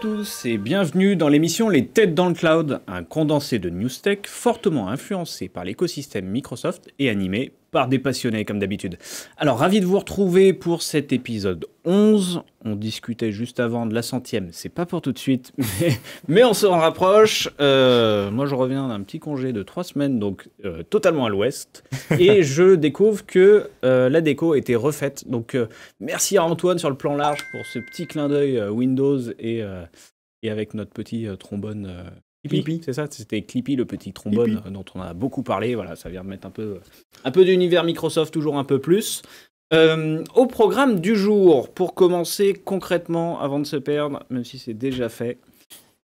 tous et bienvenue dans l'émission Les Têtes dans le Cloud, un condensé de news tech fortement influencé par l'écosystème Microsoft et animé par des passionnés, comme d'habitude. Alors, ravi de vous retrouver pour cet épisode 11. On discutait juste avant de la centième, c'est pas pour tout de suite, mais, on se rapproche. Euh, moi, je reviens d'un petit congé de trois semaines, donc euh, totalement à l'ouest, et je découvre que euh, la déco a été refaite. Donc, merci à Antoine sur le plan large pour ce petit clin d'œil Windows et, et avec notre petit trombone c'est ça, c'était Clippy le petit trombone dont on a beaucoup parlé. Voilà, ça vient de mettre un peu, un peu d'univers Microsoft, toujours un peu plus. Euh, au programme du jour, pour commencer concrètement avant de se perdre, même si c'est déjà fait,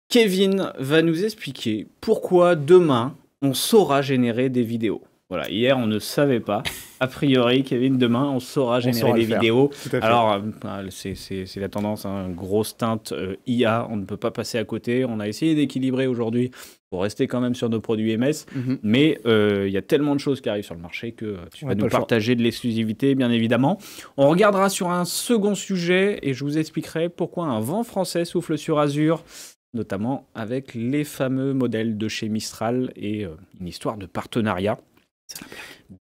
Kevin va nous expliquer pourquoi demain on saura générer des vidéos. Voilà, hier on ne savait pas. A priori, Kevin, demain on saura générer des vidéos. Alors, euh, c'est la tendance, un hein. grosse teinte euh, IA, on ne peut pas passer à côté. On a essayé d'équilibrer aujourd'hui pour rester quand même sur nos produits MS, mhm. mais euh, il y a tellement de choses qui arrivent sur le marché que tu vas nous partager de l'exclusivité, bien évidemment. On regardera sur un second sujet et je vous expliquerai pourquoi un vent français souffle sur Azure notamment avec les fameux modèles de chez Mistral et une histoire de partenariat.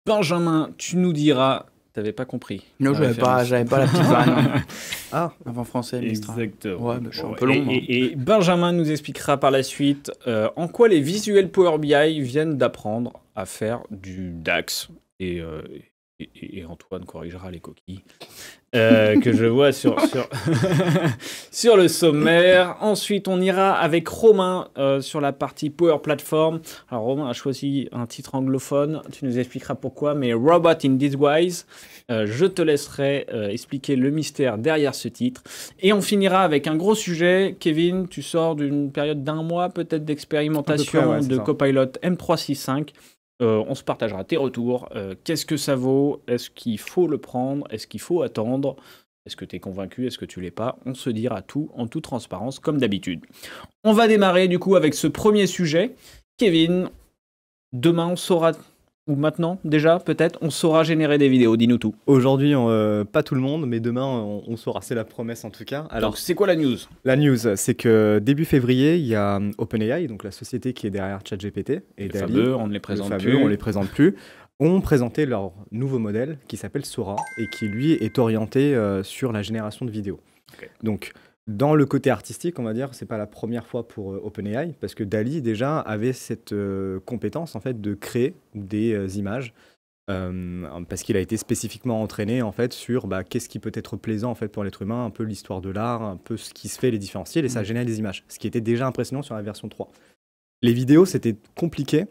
Benjamin, tu nous diras. T'avais pas compris. Non, j'avais pas, j'avais pas la petite ah, avant français, Exactement. Ouais, je suis un peu long. Hein. Et, Benjamin nous expliquera par la suite euh, en quoi les visuels Power BI viennent d'apprendre à faire du DAX. Et, euh, et, Antoine corrigera les coquilles. Euh, que je vois sur, sur, sur, le sommaire. Ensuite, on ira avec Romain euh, sur la partie Power Platform. Alors, Romain a choisi un titre anglophone, tu nous expliqueras pourquoi, mais Robot in Disguise. Euh, je te laisserai euh, expliquer le mystère derrière ce titre. Et on finira avec un gros sujet. Kevin, tu sors d'une période d'un mois peut-être d'expérimentation de Copilot M365. Euh, on se partagera tes retours. Euh, qu'est-ce que ça vaut Est-ce qu'il faut le prendre Est-ce qu'il faut attendre Est-ce que tu es convaincu Est-ce que tu l'es pas On se dira tout en toute transparence, comme d'habitude. On va démarrer du coup avec ce premier sujet. Kevin, demain on saura ou maintenant déjà peut-être, on saura générer des vidéos Dis-nous tout. Aujourd'hui, euh, pas tout le monde, mais demain, on, saura. C'est la promesse en tout cas. Alors, c'est quoi la news La news, c'est que début février, il y a euh, OpenAI, donc la société qui est derrière ChatGPT et les on ne les présente plus. On les présente plus. ont présenté leur nouveau modèle qui s'appelle Sora et qui lui est orienté euh, sur la génération de vidéos. Donc dans le côté artistique, on va dire, c'est pas la première fois pour euh, OpenAI, parce que Dali déjà avait cette euh, compétence en fait de créer des euh, images, parce qu'il a été spécifiquement entraîné en fait sur bah, qu'est-ce qui peut être plaisant en fait pour l'être humain, un peu l'histoire de l'art, un peu ce qui se fait, les différentiels, et ça mm. génère des images, ce qui était déjà impressionnant sur la version 3. Les vidéos, c'était compliqué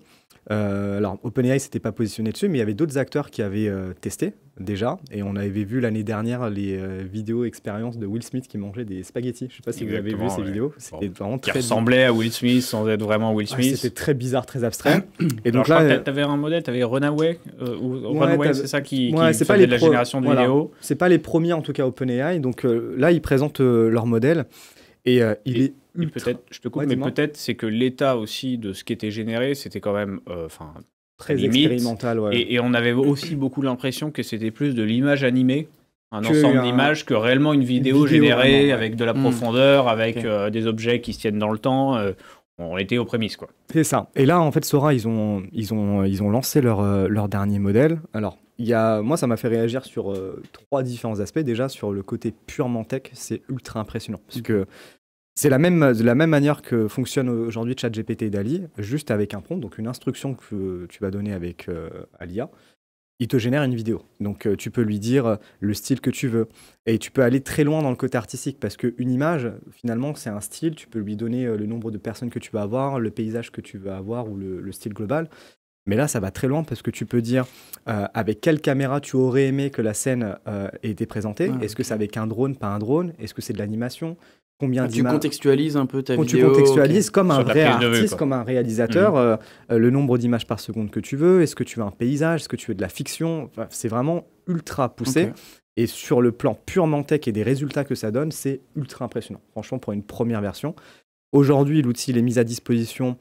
euh, alors, OpenAI s'était pas positionné dessus, mais il y avait d'autres acteurs qui avaient euh, testé déjà. Et on avait vu l'année dernière les euh, vidéos expériences de Will Smith qui mangeait des spaghettis. Je sais pas si vous avez vu ces vidéos. C'était vraiment très. ressemblait à Will Smith sans être vraiment Will Smith. c'était très bizarre, très abstrait. et donc là. Tu avais un modèle, tu avais Runaway. ou Runaway, c'est ça qui, qui c'est pas les de la génération de voilà. C'est pas les premiers en tout cas OpenAI. Donc là, ils présentent leur modèle. Et euh, il est peut-être, je te coupe, mais peut-être c'est que l'état aussi de ce qui était généré, c'était quand même, euh, enfin, très limite. Et, on avait aussi beaucoup l'impression que c'était plus de l'image animée, un ensemble d'images, que réellement une vidéo, générée avec de la mm. profondeur, avec euh, des objets qui se tiennent dans le temps. on était aux prémices, quoi. C'est ça. Et là, en fait, Sora, ils ont, ils ont, ils ont lancé leur, leur dernier modèle. Alors, il y a, moi, ça m'a fait réagir sur trois différents aspects. Déjà, sur le côté purement tech, c'est ultra impressionnant. Parce mm. que c'est la même, de la même manière que fonctionne aujourd'hui ChatGPT et DALI, juste avec un prompt, donc une instruction que tu vas donner avec euh, Alia, il te génère une vidéo. Donc euh, tu peux lui dire euh, le style que tu veux. Et tu peux aller très loin dans le côté artistique, parce qu'une image, finalement, c'est un style, tu peux lui donner euh, le nombre de personnes que tu vas avoir, le paysage que tu vas avoir, ou le, style global. Mais là, ça va très loin parce que tu peux dire avec quelle caméra tu aurais aimé que la scène ait été présentée. Ah, Est-ce que c'est avec un drone, pas un drone Est-ce que c'est de l'animation combien Tu contextualises un peu ta vidéo. Tu contextualises comme un vrai artiste, comme un réalisateur, hmm. euh, euh, le nombre d'images par seconde que tu veux. Est-ce que tu veux un paysage Est-ce que tu veux de la fiction C'est vraiment ultra poussé. Et sur le plan purement tech et des résultats que ça donne, c'est ultra impressionnant. Franchement, pour une première version. Aujourd'hui, l'outil est mis à disposition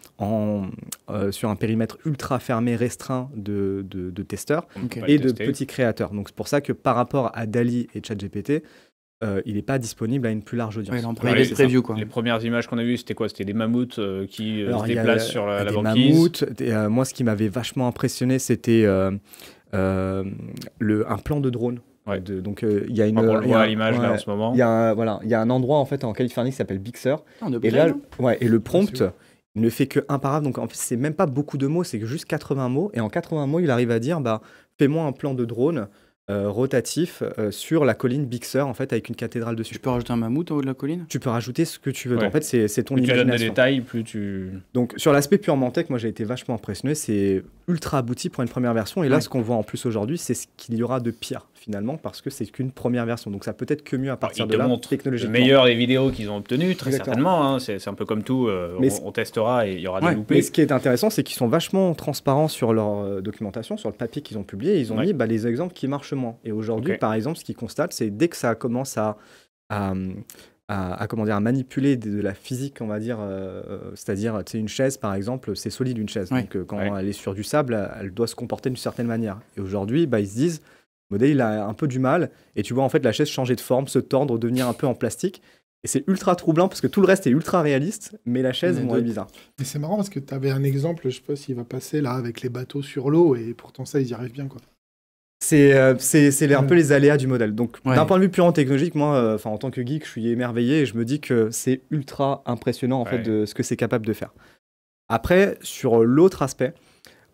euh, sur un périmètre ultra fermé, restreint de, testeurs et de petits créateurs. Donc c'est pour ça que par rapport à Dali et ChatGPT, euh, il n'est pas disponible à une plus large audience. les, premières images qu'on a vues, c'était quoi C'était des mammouths euh, qui euh, se déplacent sur la, banquise. moi, ce qui m'avait vachement impressionné, c'était un plan de drone. donc il y a une. on le voit à l'image en ce moment. Il y a un, voilà, il y a un endroit en fait en Californie qui s'appelle Big ah, et là, et le prompt ne fait que un paragraphe. Donc en fait, c'est même pas beaucoup de mots, c'est juste 80 mots. Et en 80 mots, il arrive à dire, bah, fais-moi un plan de drone euh, rotatif euh, sur la colline Bixer, en fait, avec une cathédrale dessus. Tu peux rajouter un mammouth en haut de la colline Tu peux rajouter ce que tu veux. En fait, c'est ton plus imagination. tu donnes détails, plus tu... Donc, sur l'aspect purement tech, moi, j'ai été vachement impressionné. C'est ultra abouti pour une première version. Et là, ce qu'on voit en plus aujourd'hui, c'est ce qu'il y aura de pire finalement parce que c'est qu'une première version. Donc ça peut être que mieux à partir de là technologiquement. Le meilleur les vidéos qu'ils ont obtenues, très certainement. Hein. c'est un peu comme tout. Euh, on, testera et il y aura des loupés. Mais ce qui est intéressant, c'est qu'ils sont vachement transparents sur leur euh, documentation, sur le papier qu'ils ont publié. Ils ont mis bah, les exemples qui marchent moins. Et aujourd'hui, par exemple, ce qu'ils constatent, c'est dès que ça commence à, à à manipuler de, la physique, on va dire, euh, c'est-à-dire une chaise, par exemple, c'est solide une chaise. Donc quand elle est sur du sable, elle, doit se comporter d'une certaine manière. Et aujourd'hui, bah, ils se disent, modèle, il a un peu du mal. Et tu vois, en fait, la chaise changer de forme, se tordre, devenir un peu en plastique. Et c'est ultra troublant parce que tout le reste est ultra réaliste, mais la chaise, bon, est bizarre. Mais c'est marrant parce que tu avais un exemple, je sais pas s'il va passer là, avec les bateaux sur l'eau, et pourtant ça, ils y arrivent bien, quoi. C'est euh, un peu les aléas du modèle. Donc, d'un point de vue purement technologique, moi, euh, en tant que geek, je suis émerveillé et je me dis que c'est ultra impressionnant, en fait, de ce que c'est capable de faire. Après, sur l'autre aspect,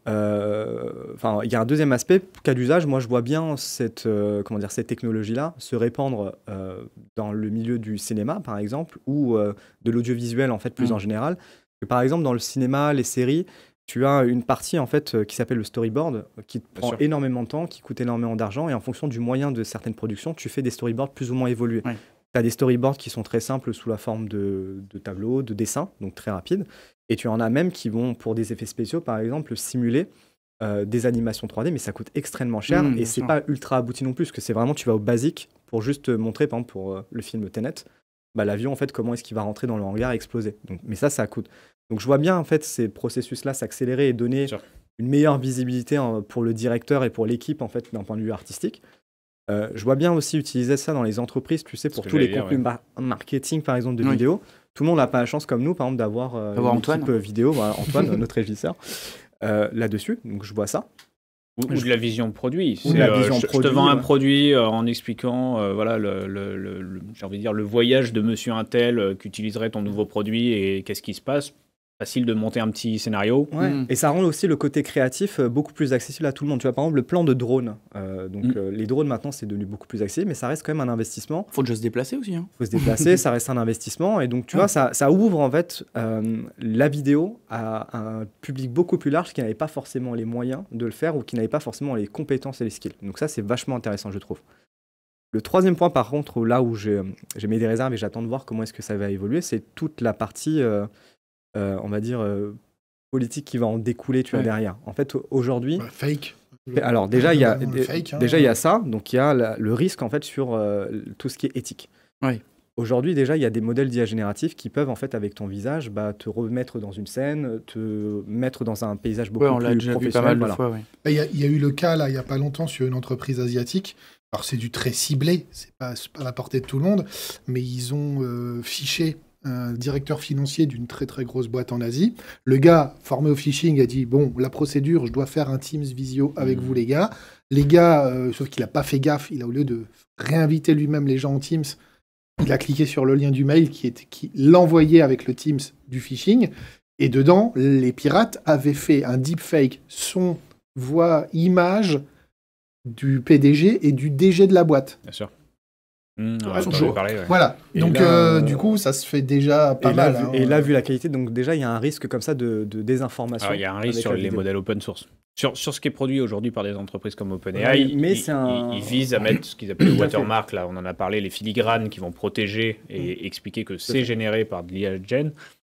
euh, enfin, il y a un deuxième aspect, cas d'usage, moi je vois bien cette, euh, comment dire, cette technologie-là se répandre euh, dans le milieu du cinéma, par exemple, ou de l'audiovisuel, en fait, plus mm. en général. Que, par exemple, dans le cinéma, les séries, tu as une partie en fait qui s'appelle le storyboard qui prend énormément de temps, qui coûte énormément d'argent et en fonction du moyen de certaines productions, tu fais des storyboards plus ou moins évolués. Tu as des storyboards qui sont très simples sous la forme de, de tableaux, de dessins, donc très rapides. Et tu en as même qui vont, pour des effets spéciaux, par exemple, simuler euh, des animations 3D, mais ça coûte extrêmement cher mmh, Et et c'est pas ultra abouti non plus, parce que c'est vraiment, tu vas au basique pour juste montrer, par exemple, pour euh, le film Tenet, bah, l'avion, en fait, comment est-ce qu'il va rentrer dans le hangar et exploser. mais ça, ça coûte. Donc je vois bien, en fait, ces processus-là s'accélérer et donner une meilleure visibilité hein, pour le directeur et pour l'équipe, en fait, d'un point de vue artistique. Euh, je vois bien aussi utiliser ça dans les entreprises, tu sais, pour tous les contenus marketing, par exemple, de vidéos tout le monde n'a pas la chance comme nous, par exemple, d'avoir euh, une Antoine. Euh, vidéo, Antoine, notre régisseur, euh, là-dessus. Donc je vois ça. Ou, de la vision produit. Ou la vision je, produit, je, te vends un produit en expliquant, voilà, le, envie de dire, le voyage de monsieur Intel qu'utiliserait ton nouveau produit et qu'est-ce qui se passe facile de monter un petit scénario. Mm. Et ça rend aussi le côté créatif euh, beaucoup plus accessible à tout le monde. Tu vois, par exemple, le plan de drone. Euh, donc, mm. euh, les drones, maintenant, c'est devenu beaucoup plus accessible, mais ça reste quand même un investissement. Faut juste se déplacer aussi. Hein. Faut se déplacer, ça reste un investissement. Et donc, tu vois, ça, ça, ouvre en fait la vidéo à un public beaucoup plus large qui n'avait pas forcément les moyens de le faire ou qui n'avait pas forcément les compétences et les skills. Donc, ça, c'est vachement intéressant, je trouve. Le troisième point, par contre, là où j'ai mis des réserves et j'attends de voir comment est-ce que ça va évoluer, c'est toute la partie euh, on va dire, euh, politique qui va en découler, tu vois, derrière. En fait, aujourd'hui... fake alors déjà il y a hein. déjà il y a ça, donc il y a le risque en fait sur euh, tout ce qui est éthique. Aujourd'hui, déjà, il y a des modèles d'IA qui peuvent, en fait, avec ton visage, bah, te remettre dans une scène, te mettre dans un paysage beaucoup plus déjà professionnel. Il y, a eu le cas, là, il n'y a pas longtemps, sur une entreprise asiatique. Alors, c'est du très ciblé, c'est pas, pas à la portée de tout le monde, mais ils ont fiché un directeur financier d'une très très grosse boîte en Asie. Le gars formé au phishing a dit bon la procédure, je dois faire un Teams visio avec mm. vous les gars. Les gars, euh, sauf qu'il n'a pas fait gaffe, il a au lieu de réinviter lui-même les gens en Teams, il a cliqué sur le lien du mail qui qui l'envoyait avec le Teams du phishing. Et dedans, les pirates avaient fait un deepfake son voix image du PDG et du DG de la boîte. Bien sûr. Mmh, voilà. donc, euh, euh, du coup, ça se fait déjà pas mal. Hein. et là, vu la qualité, donc déjà, il y a un risque comme ça de, désinformation. Il y a un risque sur les modèles open source. Sur, ce qui est produit aujourd'hui par des entreprises comme OpenAI, mais ils, un... visent à mettre ce qu'ils appellent le watermark, là, on en a parlé, les filigranes qui vont protéger et mm. expliquer que c'est généré par de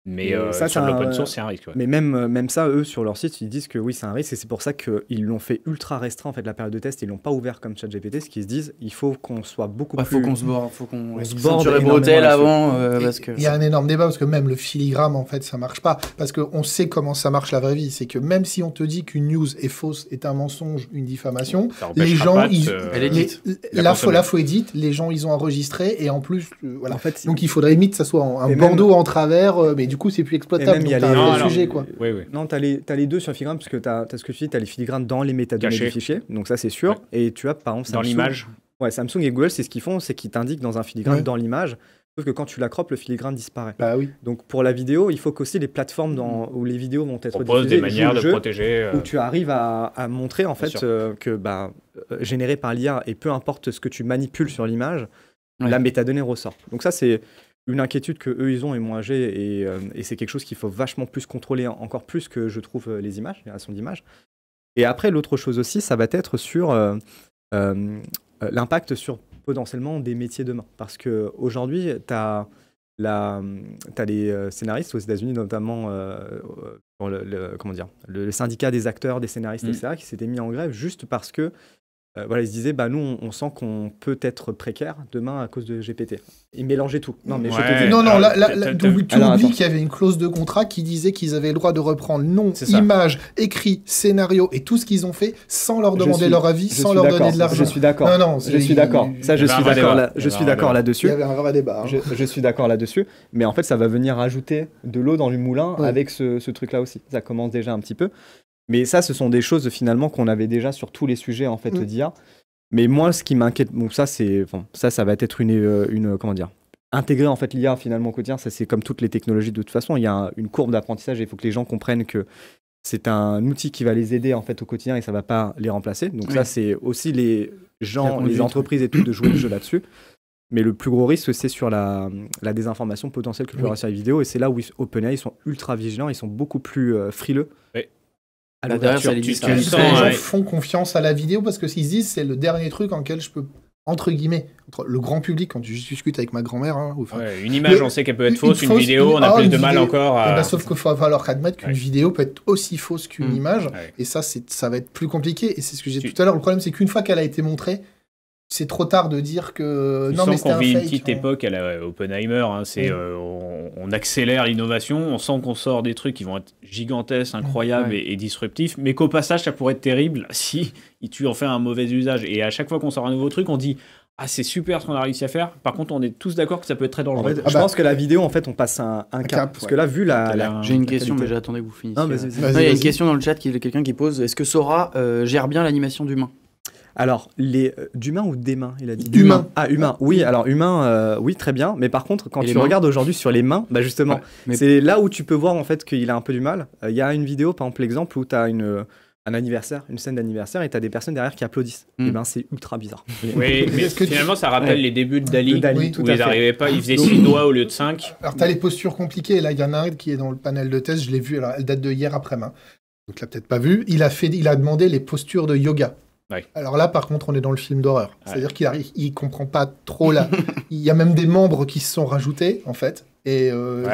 mais euh, ça, sur l'open source, c'est un risque. Mais même, euh, même ça, eux, sur leur site, ils disent que oui, c'est un risque. Et c'est pour ça qu'ils l'ont fait ultra restreint, en fait, la période de test. Ils l'ont pas ouvert comme chat GPT. ce qu'ils se disent, il faut qu'on soit beaucoup plus. Faut qu'on se borde, faut qu'on se borde. Sur les bretelles avant. Euh, parce que... Il y a un énorme débat, parce que même le filigrame, en fait, ça marche pas. Parce qu'on sait comment ça marche la vraie vie. C'est que même si on te dit qu'une news est fausse, est un mensonge, une diffamation, les gens. ils... la, la, faut, la édite, les gens, ils ont enregistré. Et en plus, voilà. En fait, Donc il faudrait limite que ça soit un bandeau en travers. Mais du du coup, c'est plus exploitable. il ah, non, sujet, quoi. Non, tu as, les deux sur filigrane, parce que tu as, ce que tu dis, tu as les filigranes dans les métadonnées du fichier, donc ça, c'est sûr. Et tu as, par exemple, Samsung, Dans l'image Ouais, Samsung et Google, c'est ce qu'ils font, c'est qu'ils t'indiquent dans un filigrane dans l'image. Sauf que quand tu l'accropes, le filigrane disparaît. Bah oui. Donc pour la vidéo, il faut qu'aussi les plateformes dans, mm. où les vidéos vont être diffusées, de euh, Où tu arrives à, montrer en fait euh, que bah, euh, généré par l'IA et peu importe ce que tu manipules sur l'image, la métadonnée ressort. Donc ça c'est une inquiétude que eux ils ont et moins euh, et, c'est quelque chose qu'il faut vachement plus contrôler encore plus que je trouve euh, les images la son d'image et après l'autre chose aussi ça va être sur euh, l'impact sur potentiellement des métiers demain parce que aujourd'hui tu as la as les scénaristes aux États-Unis notamment le, comment dire le, syndicat des acteurs des scénaristes mm. etc qui s'était mis en grève juste parce que euh, voilà, ils se disaient, bah, nous, on, sent qu'on peut être précaire demain à cause de GPT. Ils mélangeaient tout. Non, mais non, non, ah, là, là, tu oublies qu'il y avait une clause de contrat qui disait qu'ils avaient le droit de reprendre nom, image, écrit, scénario et tout ce qu'ils ont fait sans leur demander leur avis, sans leur donner de l'argent. Je suis d'accord. Non, non, je suis d'accord. Ça, je suis d'accord. Là, je suis d'accord là-dessus. Il y avait un débat. Hein. Je, suis d'accord là-dessus. Mais en fait, ça va venir ajouter de l'eau dans le moulin avec ce, ce truc-là aussi. Ça commence déjà un petit peu. Mais ça, ce sont des choses finalement qu'on avait déjà sur tous les sujets en fait d'IA. Mm. Mais moi, ce qui m'inquiète, bon, ça, c'est, bon, ça, ça va être une, euh, une euh, comment dire, intégrer en fait l'IA finalement au quotidien. Ça, c'est comme toutes les technologies de toute façon. Il y a une courbe d'apprentissage il faut que les gens comprennent que c'est un outil qui va les aider en fait au quotidien et ça va pas les remplacer. Donc ça, c'est aussi les gens, les entreprises et tout de jouer le jeu là-dessus. Mais le plus gros risque, c'est sur la, la, désinformation potentielle que peut avoir sur les vidéos. Et c'est là où OpenAI, ils sont ultra vigilants, ils sont beaucoup plus euh, frileux à Les hein. gens font confiance à la vidéo parce que s'ils disent c'est le dernier truc en lequel je peux entre guillemets, entre le grand public, quand tu discute avec ma grand-mère. Hein, une image, on sait qu'elle peut être fausse, une, vidéo, on a plus de mal encore. Eh ben, sauf qu'il faut falloir admettre qu'une vidéo peut être aussi fausse qu'une mmh. image, et ça, ça va être plus compliqué, et c'est ce que j'ai dit tout à l'heure. Le problème, c'est qu'une fois qu'elle a été montrée, c'est trop tard de dire que. non, vit une petite hein. époque à euh, Oppenheimer. Hein, c'est, euh, on, accélère l'innovation, on sent qu'on sort des trucs qui vont être gigantesques, mm, incroyables et, disruptifs, mais qu'au passage, ça pourrait être terrible si tu en fais un mauvais usage. Et à chaque fois qu'on sort un nouveau truc, on dit ah, c'est super ce qu'on a réussi à faire. Par contre, on est tous d'accord que ça peut être très dangereux. Ah je bah. pense que la vidéo, en fait, on passe un, cap, Parce que là, vu la. J'ai une question, mais j'attendais que vous finissiez. il y a une question dans le chat qui quelqu'un qui pose est-ce que Sora euh, gère bien l'animation d'humain alors, les euh, ou des mains, il a dit humains. Ah, humain, oui, alors humain, euh, oui, très bien. Mais par contre, quand tu regardes aujourd'hui sur les mains, bah, justement, c'est là où tu peux voir en fait qu'il a un peu du mal. Euh, il y a une vidéo, par exemple, où tu as une un anniversaire, une scène d'anniversaire, et as des personnes derrière qui applaudissent. Mm. Et eh ben c'est ultra bizarre. Oui, mais finalement ça rappelle les débuts de Dali, où ils n'arrivaient pas, ils faisaient six doigts au lieu de cinq. Alors tu as les postures compliquées. Là, il y en a un qui est dans le panel de test, je l'ai vu, alors elle date de hier après midi Donc l'as peut-être pas vu. Il a fait, il a demandé les postures de yoga. Alors là, par contre, on est dans le film d'horreur. C'est-à-dire qu'il comprend pas trop là. il y a même des membres qui se sont rajoutés, en fait. Et euh,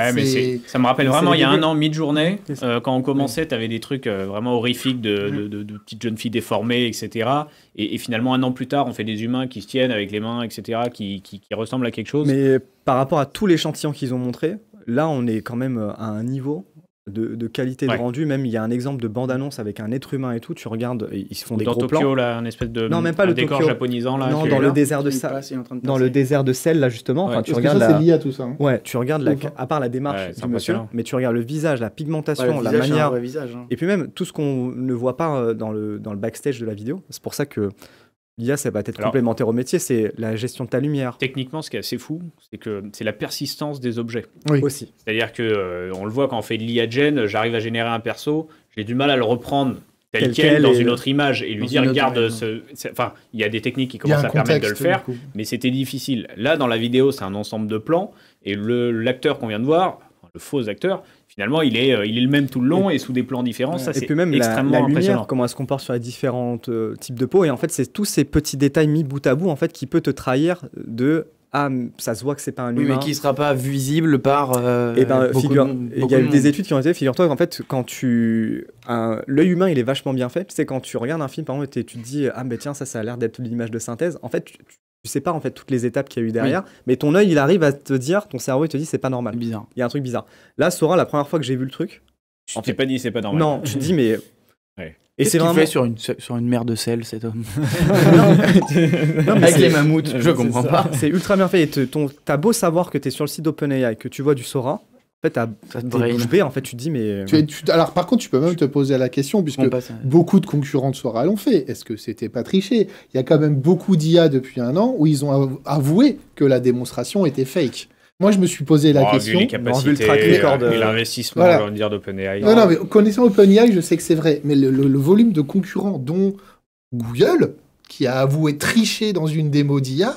ça me rappelle vraiment, il y a un an, mi journée euh, quand on commençait, tu avais des trucs euh, vraiment horrifiques de, petites jeunes filles déformées, etc. Et, finalement, un an plus tard, on fait des humains qui se tiennent avec les mains, etc., qui, ressemblent à quelque chose. Mais par rapport à les l'échantillon qu'ils ont montré, là, on est quand même à un niveau de, qualité de rendu. Même il y a un exemple de bande-annonce avec un être humain et tout. Tu regardes, ils se font des Là, un espèce de non, même pas le décor japonisant là. Non, dans le désert de Sel. Dans le désert de là justement. tu regardes. lié à tout ça. Hein. Ouais, tu regardes hein. à part la démarche du monsieur, mais tu regardes le visage, la pigmentation, la manière. Hein. Et puis même tout ce qu'on ne voit pas euh, dans le dans le backstage de la vidéo. C'est pour ça que l'IA, ça va être complémentaire au métier, c'est la gestion de ta lumière. Techniquement, ce qui est assez fou, c'est que c'est la persistance des objets. Oui. Aussi. C'est-à-dire que euh, on le voit quand on fait de l'IA gen, j'arrive à générer un perso, j'ai du mal à le reprendre tel, quel, dans une autre image et lui dire regarde ce enfin il y a des techniques qui commencent à permettre de le faire mais c'était difficile là dans la vidéo c'est un ensemble de plans et le l'acteur qu'on vient de voir le faux acteur, finalement, il est, euh, il est le même tout le long et sous des plans différents. Ça, c'est extrêmement même la impressionnant. comment elle se compare sur les différents euh, types de peau. Et en fait, c'est tous ces petits détails mis bout à bout, en fait, qui peut te trahir de ah, ça se voit que c'est pas un humain. Oui, mais qui sera pas visible par. et euh, eh ben, figure. Il y a eu des études qui ont été. Figure-toi qu'en fait, quand tu. L'œil humain, il est vachement bien fait. C'est quand tu regardes un film, par exemple, et tu te dis Ah, mais tiens, ça, ça a l'air d'être image de synthèse. En fait, tu, tu sais pas en fait toutes les étapes qu'il y a eu derrière, mais ton œil il arrive à te dire, ton cerveau il te dit c'est pas normal. Bizarre. Il y a un truc bizarre. Là, Sora, la première fois que j'ai vu le truc, tu t'es pas dit c'est pas normal. Non, tu te dis mais. Ouais. Et c'est -ce vraiment fait sur une sur une mer de sel cet homme. non. Avec les mammouths, je comprends pas. C'est ultra bien fait. Et t'as beau savoir que t'es sur le site d'OpenAI, que tu vois du Sora, fait, en fait, tu te dis, mais. Tu, alors, par contre, tu peux même te poser la question, puisque beaucoup de concurrents de Sora l'ont fait. Est-ce que c'était pas triché Il y a quand même beaucoup d'IA depuis un an où ils ont avoué que la démonstration était fake. Moi, je me suis posé la question. Oh, vu les capacités, et euh, euh, l'investissement, dire, d'OpenAI. Non, non, mais connaissant OpenAI, je sais que c'est vrai. Mais le, volume de concurrents, dont Google, qui a avoué tricher dans une démo d'IA,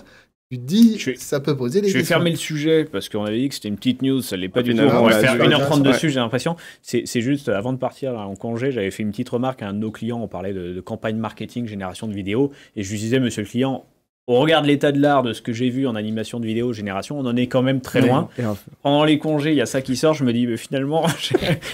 dit dis, ça peut poser des je questions. Je vais fermer le sujet parce qu'on avait dit que c'était une petite news, ça l'est pas ah, du tout. On va faire 1h30 dessus, j'ai l'impression. C'est juste, avant de partir là, en congé, j'avais fait une petite remarque à un de nos clients. On parlait de, de campagne marketing, génération de vidéos. Et je lui disais, monsieur le client, on regarde l'état de l'art de ce que j'ai vu en animation de vidéo génération, on en est quand même très loin. En Pendant les congés, il y a ça qui sort, je me dis finalement,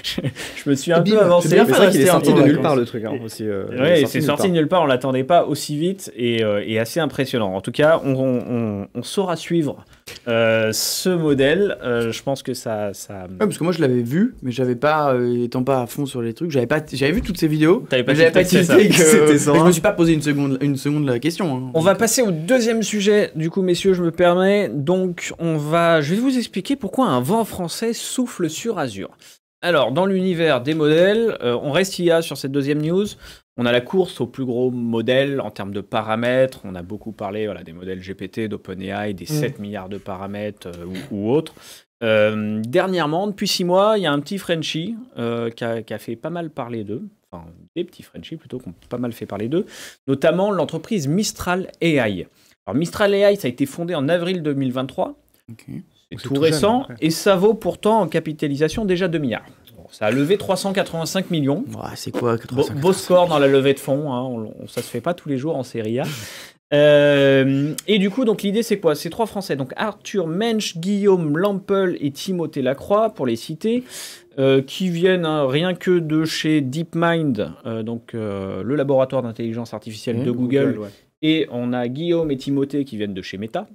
je, me suis un peu avancé. C'est vrai qu'il est sorti de nulle part le truc. Hein, hein. Euh, c'est sorti de nulle part, on l'attendait pas aussi vite et, euh, assez impressionnant. En tout cas, on saura suivre euh, ce modèle, euh, je pense que ça. ça... parce que moi je l'avais vu, mais j'avais pas, euh, étant pas à fond sur les trucs, j'avais pas, j'avais vu toutes ces vidéos. T'avais pas, j'avais que c'était ça. je me suis pas posé une seconde, une seconde la question. Hein. on va passer au deuxième sujet, du coup, messieurs, je me permets. Donc, on va, je vais vous expliquer pourquoi un vent français souffle sur Azure. Alors, dans l'univers des modèles, on reste IA sur cette deuxième news. On a la course au plus gros modèle en termes de paramètres. On a beaucoup parlé voilà, des modèles GPT, d'OpenAI, des 7 mm. milliards de paramètres euh, ou, autres. Euh, dernièrement, depuis six mois, il y a un petit Frenchie euh, qui, a, fait pas mal parler d'eux. Enfin, des petits Frenchies plutôt qui ont pas mal fait parler d'eux. Notamment l'entreprise Mistral AI. Alors, Mistral AI, ça a été fondé en avril 2023. C'est tout, récent. et ça vaut pourtant en capitalisation déjà 2 milliards. Ça a levé 385 millions. c'est quoi 385 beau, score dans la levée de fonds. Ça hein, ne ça se fait pas tous les jours en série A. Euh, et du coup, donc l'idée c'est quoi C'est trois Français, donc Arthur Mensch, Guillaume Lampel et Timothée Lacroix, pour les citer, euh, qui viennent hein, rien que de chez DeepMind, euh, donc le laboratoire d'intelligence artificielle mmh, de Google. Et on a Guillaume et Timothée qui viennent de chez Meta,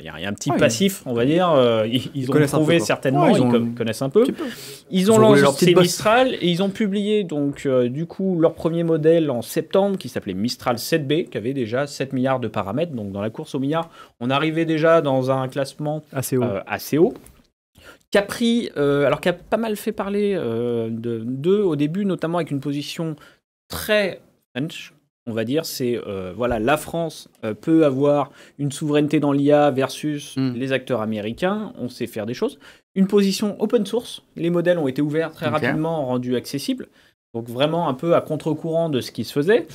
il y, a un petit passif, on va dire. Euh, ils, ont trouvé certainement, ils, connaissent un peu. Ils ont, lancé Mistral et ils ont publié donc euh, du coup leur premier modèle en septembre qui s'appelait Mistral 7B, qui avait déjà 7 milliards de paramètres. Donc dans la course au milliard, on arrivait déjà dans un classement assez haut. Euh, qui a pris, alors qui a pas mal fait parler d'eux au début, notamment avec une position très on va dire, c'est euh, voilà, la France euh, peut avoir une souveraineté dans l'IA versus hmm. les acteurs américains. On sait faire des choses. Une position open source. Les modèles ont été ouverts très rapidement, rendus accessibles. Donc vraiment un peu à contre-courant de ce qui se faisait.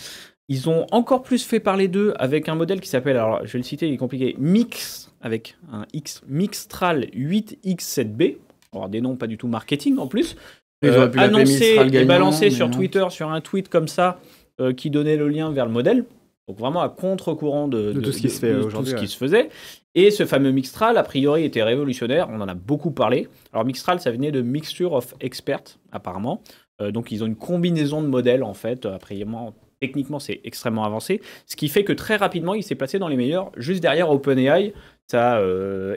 Ils ont encore plus fait parler d'eux avec un modèle qui s'appelle, alors je vais le citer, il est compliqué, Mix, avec un X, Mixtral 8X7B. Alors des noms pas du tout marketing en plus. Ils ont euh, annoncé et balancé sur Twitter, sur un tweet comme ça, euh, qui donnait le lien vers le modèle. Donc vraiment à contre-courant de, tout, ce qui, se fait tout ce qui se faisait. Et ce fameux Mixtral, a priori, était révolutionnaire. On en a beaucoup parlé. Alors Mixtral, ça venait de Mixture of Experts, apparemment. Euh, donc ils ont une combinaison de modèles, en fait. Euh, apparemment, techniquement, c'est extrêmement avancé. Ce qui fait que très rapidement, il s'est placé dans les meilleurs, juste derrière OpenAI. Ça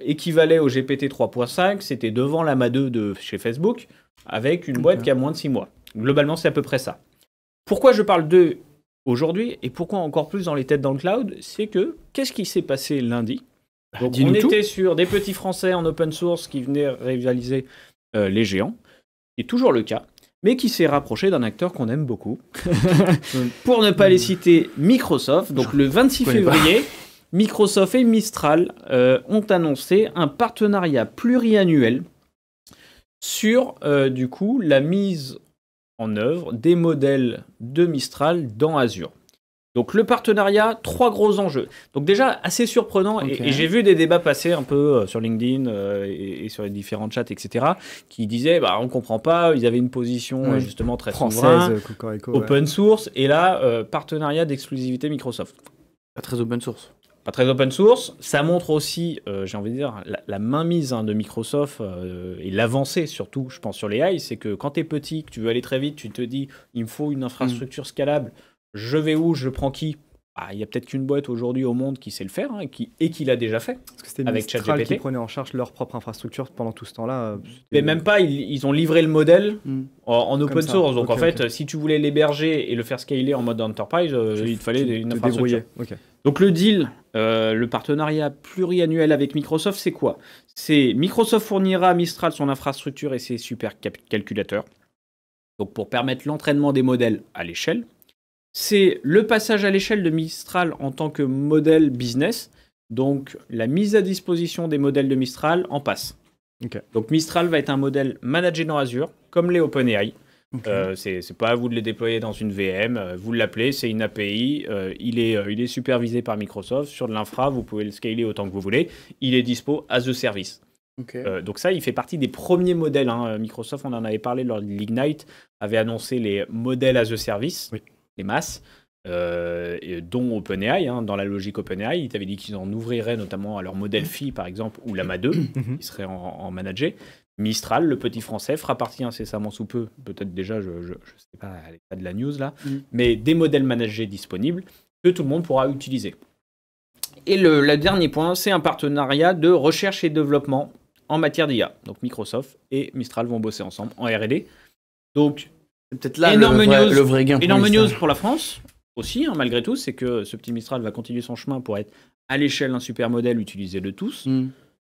équivalait au GPT 3.5. C'était devant l'AMA 2 de chez Facebook, avec une boîte qui a moins de 6 mois. Globalement, c'est à peu près ça. Pourquoi je parle d'eux aujourd'hui et pourquoi encore plus dans les têtes dans le cloud C'est que qu'est-ce qui s'est passé lundi bah, On était sur des petits Français en open source qui venaient rivaliser euh, les géants, c'est toujours le cas, mais qui s'est rapproché d'un acteur qu'on aime beaucoup. Pour ne pas les citer, Microsoft. Donc le 26 février. Microsoft et Mistral euh, ont annoncé un partenariat pluriannuel sur euh, du coup la mise en œuvre des modèles de Mistral dans Azure. Donc le partenariat, trois gros enjeux. Donc déjà assez surprenant, et, j'ai vu des débats passer un peu euh, sur LinkedIn euh, et, sur les différents chats, etc., qui disaient, bah, on comprend pas, ils avaient une position justement très française, euh, open source, et là, partenariat d'exclusivité Microsoft. Pas très open source pas très open source. Ça montre aussi, euh, j'ai envie de dire, la, mainmise hein, de Microsoft euh, et l'avancée surtout, je pense, sur les AI. C'est que quand tu es petit, que tu veux aller très vite, tu te dis, il me faut une mm. infrastructure scalable. Je vais où Je prends qui bah, il n'y y a peut-être qu'une boîte aujourd'hui au monde qui sait le faire hein, qui, et qui l'a déjà fait. Parce que c'était avec Mistral qui prenait en charge leur propre infrastructure pendant tout ce temps-là. Euh, Mais même pas, ils, ont livré le modèle mm. en, open source. Donc en fait, si tu voulais l'héberger et le faire scaler en mode enterprise, il te fallait une infrastructure. Donc le deal, euh, le partenariat pluriannuel avec Microsoft, c'est quoi C'est Microsoft fournira à Mistral son infrastructure et ses supercalculateurs, donc pour permettre l'entraînement des modèles à l'échelle. C'est le passage à l'échelle de Mistral en tant que modèle business, donc la mise à disposition des modèles de Mistral en passe. Donc Mistral va être un modèle managé dans Azure, comme les OpenAI. Okay. Euh, c'est pas à vous de les déployer dans une VM, euh, vous l'appelez, c'est une API, euh, il, est, il est supervisé par Microsoft, sur de l'infra, vous pouvez le scaler autant que vous voulez, il est dispo as The service. donc ça, il fait partie des premiers modèles. Hein. Microsoft, on en avait parlé lors de l'Ignite, avait annoncé les modèles as The service, les masses, dont OpenAI, hein. dans la logique OpenAI, ils avaient dit qu'ils en ouvriraient notamment à leur modèle Phi, par exemple, ou Lama 2, mhm. qui serait en, en manager. Mistral, le petit français, fera partie incessamment sous peu, peut-être déjà, je ne sais pas à l'état de la news là, mm. mais des modèles managés disponibles que tout le monde pourra utiliser. Et le, dernier point, c'est un partenariat de recherche et développement en matière d'IA. Donc Microsoft et Mistral vont bosser ensemble en RD. Donc, c'est peut-être là le, vrai, gain. Énorme news pour la France aussi, hein, malgré tout, c'est que ce petit Mistral va continuer son chemin pour être à l'échelle un modèle utilisé de tous. Mm.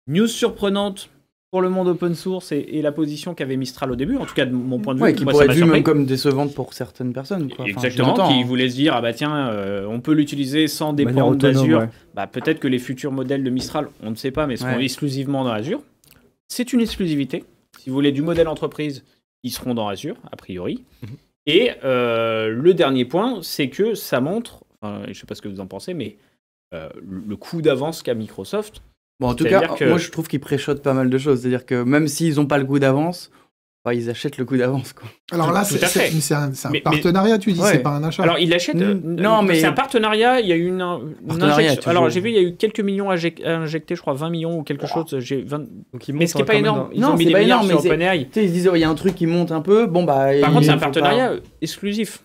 News surprenante pour le monde open source et, la position qu'avait Mistral au début, en tout cas de mon point de vue. qui pourrait être vu même comme décevante pour certaines personnes. Exactement, qui hein. voulaient se dire, ah bah tiens, euh, on peut l'utiliser sans dépendre d'Azure. Bah, peut-être que les futurs modèles de Mistral, on ne sait pas, mais seront exclusivement dans Azure. C'est une exclusivité. Si vous voulez du modèle entreprise, ils seront dans Azure, a priori. Mhm. Et euh, le dernier point, c'est que ça montre, je ne sais pas ce que vous en pensez, mais euh, le coup d'avance qu'a Microsoft Bon, en tout cas, moi je trouve qu'ils préchotent pas mal de choses. C'est-à-dire que même s'ils n'ont pas le goût d'avance, bah, ils achètent le coup d'avance. Alors là, c'est, un, partenariat, tu dis, c'est pas un achat. Alors ils l'achètent. Hmm. Euh, non, mais. C'est un partenariat, il y a eu une. Alors j'ai vu, il y a eu quelques millions à injecter, je crois 20 millions ou quelque chose. J'ai Donc, ils mais ce qui n'est pas énorme. Ils non, ont mis des pas énorme, sur OpenAI. Ils se oh, il y a un truc qui monte un peu. Bon, bah. Par contre, c'est un partenariat exclusif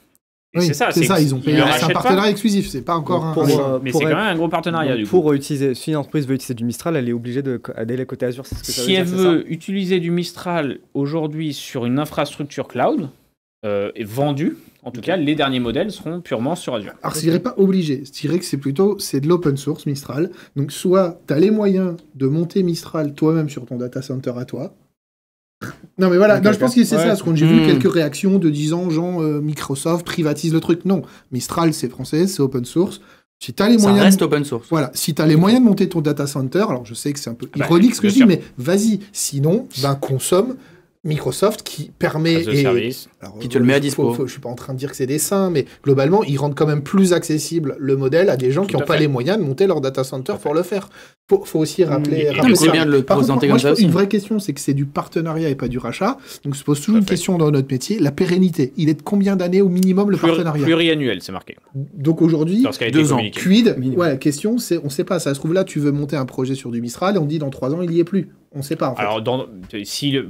c'est ça, c'est ça, ils ont payé. C'est un partenariat exclusif, c'est pas encore pour, un. Euh, mais c'est quand même un gros partenariat. pour utiliser, si une entreprise veut utiliser du Mistral, elle est obligée d'aller côté Azure. si elle veut utiliser du Mistral aujourd'hui sur une infrastructure cloud euh, vendue, en tout cas, les derniers modèles seront purement sur Azure. Alors, je dirais pas obligé. Je dirais que c'est plutôt c'est de l'open source Mistral. Donc, soit tu as les moyens de monter Mistral toi-même sur ton data center à toi, non, mais voilà, ah, non, je pense que c'est ça, parce que j'ai vu hmm. quelques réactions de disant, genre, euh, Microsoft privatise le truc. Non, Mistral, c'est français, c'est open source. Si as les ça reste open source. Voilà, si tu as les moyens de monter ton data center, alors je sais que c'est un peu bah, ironique ce que je dis, mais vas-y, sinon, ben consomme Microsoft qui permet qui te le met à dispo. Je ne suis pas en train de dire que c'est des saints, mais globalement, ils rendent quand même plus accessible le modèle à des gens qui n'ont pas les moyens de monter leur data center pour le faire. Faut, faut aussi mmh. rappeler. c'est bien de le présenter comme ça Une vraie question, c'est que c'est du partenariat et pas du rachat. Donc se pose toujours une question dans notre métier la pérennité. Il est de combien d'années au minimum le partenariat Pluriannuel, c'est marqué. Donc aujourd'hui, deux ans. cuide. Ouais, la question, c'est on ne sait pas. Ça se trouve là, tu veux monter un projet sur du Mistral et on dit dans trois ans, il n'y est plus. On ne sait pas. Alors, dans, si le,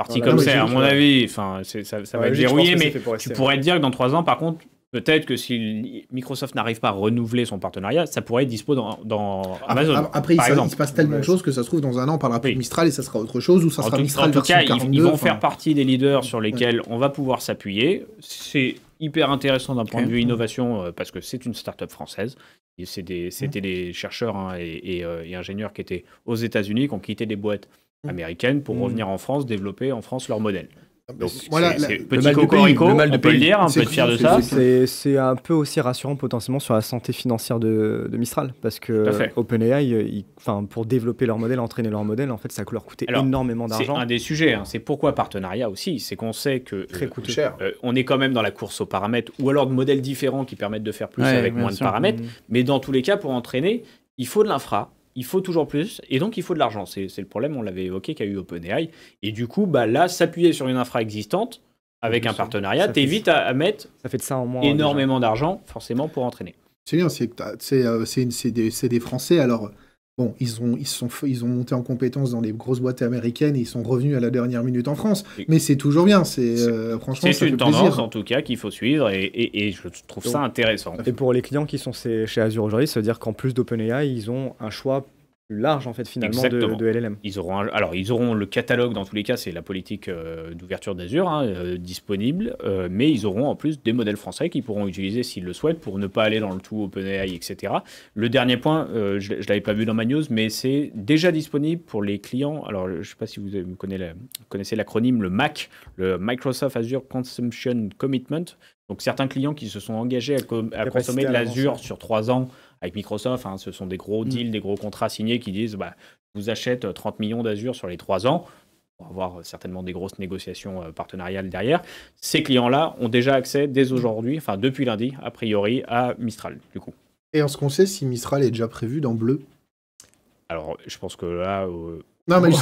parti comme ça, à mon avis. Enfin, ça, va être verrouillé, mais tu pourrais te dire que dans trois ans, par contre, peut-être que si Microsoft n'arrive pas à renouveler son partenariat, ça pourrait être dispo dans, Amazon. Après, il, se passe tellement de choses que ça se trouve dans un an, on parlera plus de Mistral et ça sera autre chose, ou ça sera tout, Mistral En tout cas, ils, vont faire partie des leaders sur lesquels on va pouvoir s'appuyer. C'est hyper intéressant d'un point de vue innovation euh, parce que c'est une start-up française. C'était des, chercheurs hein, et, euh, et ingénieurs qui étaient aux États-Unis, qui ont quitté des boîtes Mmh. américaines pour mmh. revenir en France, développer en France leur modèle. Ah, Donc, voilà, le mal de on peut être fier hein, de ça. C'est un peu aussi rassurant potentiellement sur la santé financière de, Mistral, parce que OpenAI, enfin pour développer leur modèle, entraîner leur modèle, en fait, ça leur coûter énormément d'argent. C'est un des sujets, hein, c'est pourquoi partenariat aussi, c'est qu'on sait que euh, très Cher. Euh, on est quand même dans la course aux paramètres, ou alors de modèles différents qui permettent de faire plus avec moins de paramètres, mmh. mais dans tous les cas, pour entraîner, il faut de l'infra, il faut toujours plus, et donc il faut de l'argent. C'est le problème, on l'avait évoqué, qu'a eu OpenAI. Et du coup, bah, là, s'appuyer sur une infra existante, avec un partenariat, t'évites à, mettre ça fait ça moins, énormément d'argent, forcément, pour entraîner. C'est bien, c'est euh, des Français, alors Bon, ils ont, sont, ils ont monté en compétence dans les grosses boîtes américaines et ils sont revenus à la dernière minute en France. Mais c'est toujours bien, c'est euh, franchement. C'est une tendance en tout cas qu'il faut suivre et, je trouve ça intéressant. Et pour les clients qui sont chez Azure aujourd'hui, ça veut dire qu'en plus d'OpenAI, ils ont un choix large en fait finalement de, de, LLM. Ils auront alors ils auront le catalogue dans tous les cas, c'est la politique euh, d'ouverture d'Azure hein, euh, disponible, euh, mais ils auront en plus des modèles français qu'ils pourront utiliser s'ils le souhaitent pour ne pas aller dans le tout OpenAI, etc. Le dernier point, je, je l'avais pas vu dans ma news, mais c'est déjà disponible pour les clients. Alors je sais pas si vous connaissez l'acronyme le MAC, le Microsoft Azure Consumption Commitment. Donc certains clients qui se sont engagés à, à consommer de l'Azure sur trois ans avec Microsoft. Hein, ce sont des gros mm. deals, des gros contrats signés qui disent bah, vous achète 30 euh, millions d'Azure sur les 3 ans. pour avoir euh, certainement des grosses négociations euh, partenariales derrière. Ces clients-là ont déjà accès dès mm. aujourd'hui, enfin depuis lundi, a priori, à Mistral, du coup. Et en ce qu'on sait si Mistral est déjà prévu dans Bleu alors, je pense que là, non, mais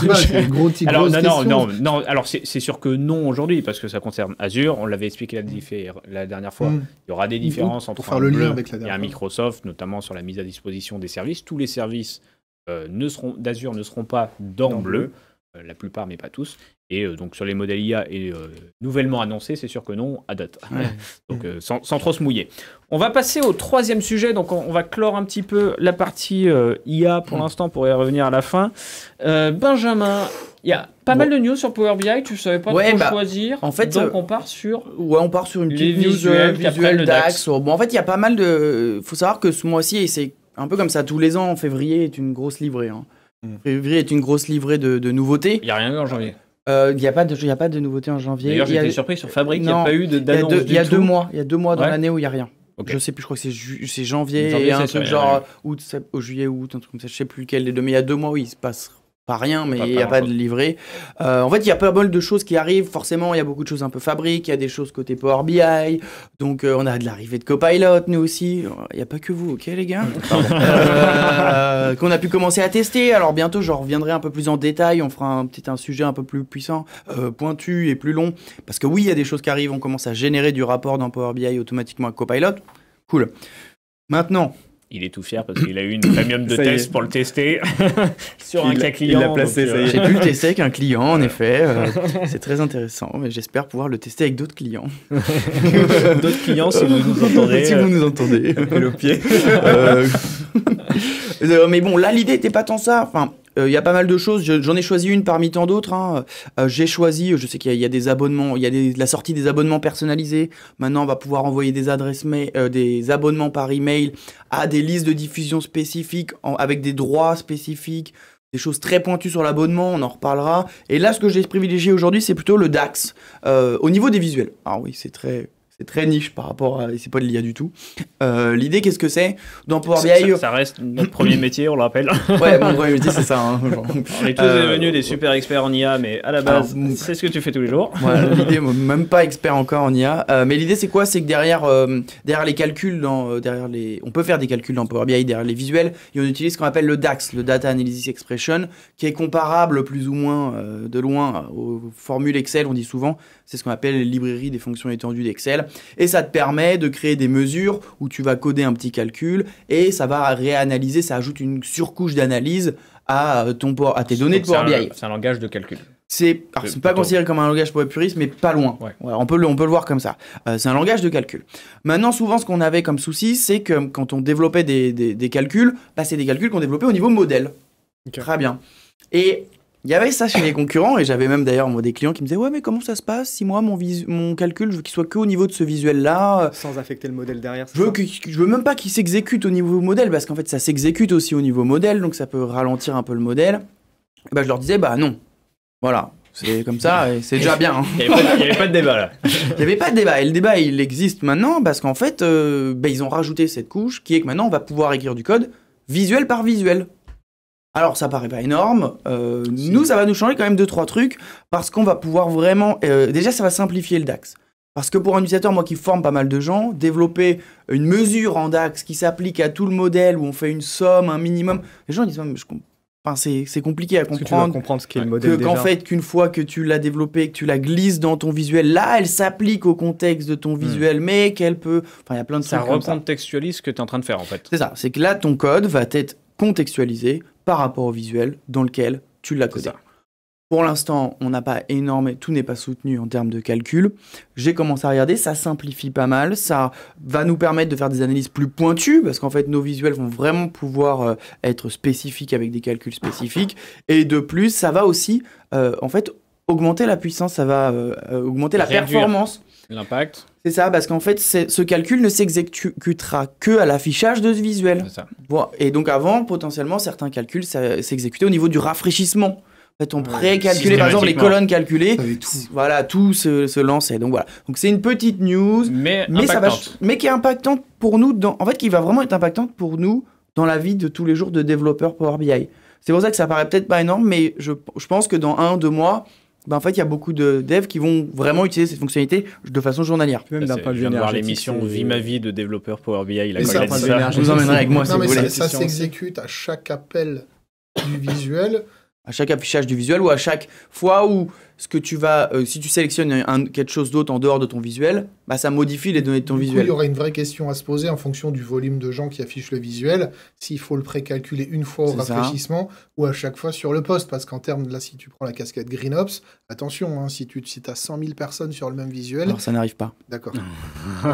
c'est alors, alors c'est sûr que non aujourd'hui, parce que ça concerne Azure, on l'avait expliqué la, mm. dernière fois, mm. il y aura des mm. différences entre azure le et Microsoft, notamment sur la mise à disposition des services. Tous les services euh, d'Azure ne seront pas dans, bleu, euh, la plupart, mais pas tous. Et euh, donc sur les modèles IA et euh, nouvellement annoncés, c'est sûr que non, à date. donc euh, sans, trop se mouiller. On va passer au troisième sujet, donc on, va clore un petit peu la partie IA pour mm. l'instant pour y revenir à la fin. Benjamin, il y a pas mal de news sur Power BI, tu savais pas ouais, trop bah, choisir. En fait, donc on part sur. Ouais, on part sur une petite news visuelle, d'AXE DAX. Bon, en fait, il y a pas mal de. Faut savoir que ce mois-ci, c'est un peu comme ça, tous les ans, en février est une grosse livrée. Hein. Mm. Février est une grosse livrée de, de nouveautés. Il n'y a rien eu en janvier. Il euh, n'y a, pas de, y a pas de nouveauté en janvier. D'ailleurs, j'étais a... surpris sur Fabrique, il n'y a pas eu d'annonce. Il y a, deux, y a mois, il y a deux mois dans l'année où il n'y a rien. Okay. Je sais plus, je crois que c'est janvier, janvier, et un truc genre août, juillet, août, un truc comme ça, je sais plus lequel des deux, mais il y a deux mois où il se passe pas rien, mais il n'y a pas de livret. Euh, en fait, il y a pas mal de choses qui arrivent. Forcément, il y a beaucoup de choses un peu fabriques, il y a des choses côté Power BI. Donc, euh, on a de l'arrivée de Copilot, nous aussi. Euh, il n'y a pas que vous, ok, les gars Qu'on a pu commencer à tester. Alors, bientôt, je reviendrai un peu plus en détail. On fera peut-être un sujet un peu plus puissant, pointu et plus long. Parce que oui, il y a des choses qui arrivent. On commence à générer du rapport dans Power BI automatiquement à Copilot. Cool. Maintenant, il est tout fier parce qu'il a eu une premium de test pour le tester sur un cas client. Euh, J'ai pu le tester avec un client, en effet. Euh, c'est très intéressant, mais j'espère pouvoir le tester avec d'autres clients. d'autres clients, si vous nous entendez. si vous euh, nous entendez. le pied. mais bon, là, l'idée n'était pas tant ça. Enfin, euh, il y a pas mal de choses. J'en ai choisi une parmi tant d'autres. Hein. Euh, j'ai choisi, je sais qu'il y, a des abonnements, il y a la sortie des abonnements personnalisés. Maintenant, on va pouvoir envoyer des adresses euh, des abonnements par email à des listes de diffusion spécifiques avec des droits spécifiques des choses très pointues sur l'abonnement, on en reparlera. Et là, ce que j'ai privilégié aujourd'hui, c'est plutôt le DAX au niveau des visuels. Ah oui, c'est très c'est très niche par rapport à. C'est pas de l'IA du tout. Euh, L'idée, qu'est-ce que c'est Dans Power BI. Ça, euh, reste notre premier métier, on le rappelle. ouais, mon premier métier, c'est ça. Hein, On est tous euh, devenus des super experts en IA, mais à la ah, base, c'est ce que tu fais tous les jours. Ouais, l'idée, même pas expert encore en IA. Euh, mais l'idée, c'est quoi C'est que derrière, derrière les calculs, dans, derrière les... on peut faire des calculs dans Power BI, derrière les visuels, et on utilise ce qu'on appelle le DAX, le Data Analysis Expression, qui est comparable plus ou moins de loin aux formules Excel, on dit souvent. C'est ce qu'on appelle les librairies des fonctions étendues d'Excel et ça te permet de créer des mesures où tu vas coder un petit calcul et ça va réanalyser, ça ajoute une surcouche d'analyse à, euh, ton, à tes données de Power BI. C'est un langage de calcul. C'est pas considéré comme un langage pour les puristes, mais pas loin. on, peut le, on peut le voir comme ça. Euh, c'est un langage de calcul. Maintenant, souvent, ce qu'on avait comme souci, c'est que quand on développait des, calculs, bah, c'est des calculs qu'on développait au niveau modèle. Très bien. Et il y avait ça chez les concurrents, et j'avais même d'ailleurs des clients qui me disaient Ouais, mais comment ça se passe si moi, mon, calcul, je veux qu'il soit que au niveau de ce visuel-là euh, Sans affecter le modèle derrière. Je veux, que, je veux même pas qu'il s'exécute au niveau modèle, parce qu'en fait, ça s'exécute aussi au niveau modèle, donc ça peut ralentir un peu le modèle. Bah, je leur disais Bah non. Voilà, c'est comme ça, et c'est déjà bien. Hein. Il n'y avait, pas de débat là. Il n'y avait pas de débat. Et le débat, il existe maintenant parce qu'en fait, euh, bah, ils ont rajouté cette couche qui est que maintenant, on va pouvoir écrire du code visuel par visuel. Alors ça paraît pas énorme, euh, nous ça va nous changer quand même deux trois trucs parce qu'on va pouvoir vraiment, euh, déjà ça va simplifier le DAX. Parce que pour un utilisateur, moi qui forme pas mal de gens, développer une mesure en DAX qui s'applique à tout le modèle où on fait une somme, un minimum, les gens disent, je c'est compliqué à comprendre. Que comprendre ce qu'est le modèle. Qu'en fait, qu'une fois que tu l'as développé, que tu la glisses dans ton visuel, là, elle s'applique au contexte de ton hmm. visuel, mais qu'elle peut. Enfin, il y a plein de ça. ça ce que tu es en train de faire, en fait. C'est ça. C'est que là, ton code va être contextualisé par rapport au visuel dans lequel tu l'as codé. Pour l'instant, on n'a pas énorme, tout n'est pas soutenu en termes de calcul. J'ai commencé à regarder, ça simplifie pas mal, ça va nous permettre de faire des analyses plus pointues, parce qu'en fait, nos visuels vont vraiment pouvoir euh, être spécifiques avec des calculs spécifiques. Et de plus, ça va aussi, euh, en fait, augmenter la puissance, ça va euh, augmenter la performance. L'impact c'est ça, parce qu'en fait, ce calcul ne s'exécutera que à l'affichage de ce visuel. et donc avant, potentiellement, certains calculs s'exécutaient au niveau du rafraîchissement. En fait, on précalculait, par exemple, les colonnes calculées. Voilà, tout se, se, lançait. Donc voilà. Donc c'est une petite news, mais, mais, qui est impactante pour nous. Dans, en fait, qui va vraiment être impactante pour nous dans la vie de tous les jours de développeurs Power BI. C'est pour ça que ça paraît peut-être pas énorme, mais je, pense que dans un deux mois, ben en fait, il y a beaucoup de devs qui vont vraiment utiliser cette fonctionnalité de façon journalière. Même bah, d'un point de vue énergétique. l'émission Vie ma vie de développeur Power BI. Il a ça, Je vous emmènerai avec moi. Non, si vous voulez. ça s'exécute à chaque appel du visuel. À chaque affichage du visuel ou à chaque fois où ce que tu vas, euh, si tu sélectionnes quelque chose d'autre en dehors de ton visuel, bah, ça modifie les données de ton visuel. Il y aura une vraie question à se poser en fonction du volume de gens qui affichent le visuel, s'il faut le précalculer une fois au rafraîchissement ou à chaque fois sur le poste. Parce qu'en termes, là, si tu prends la casquette GreenOps, attention, hein, si tu si as 100 000 personnes sur le même visuel. Alors ça n'arrive pas. D'accord.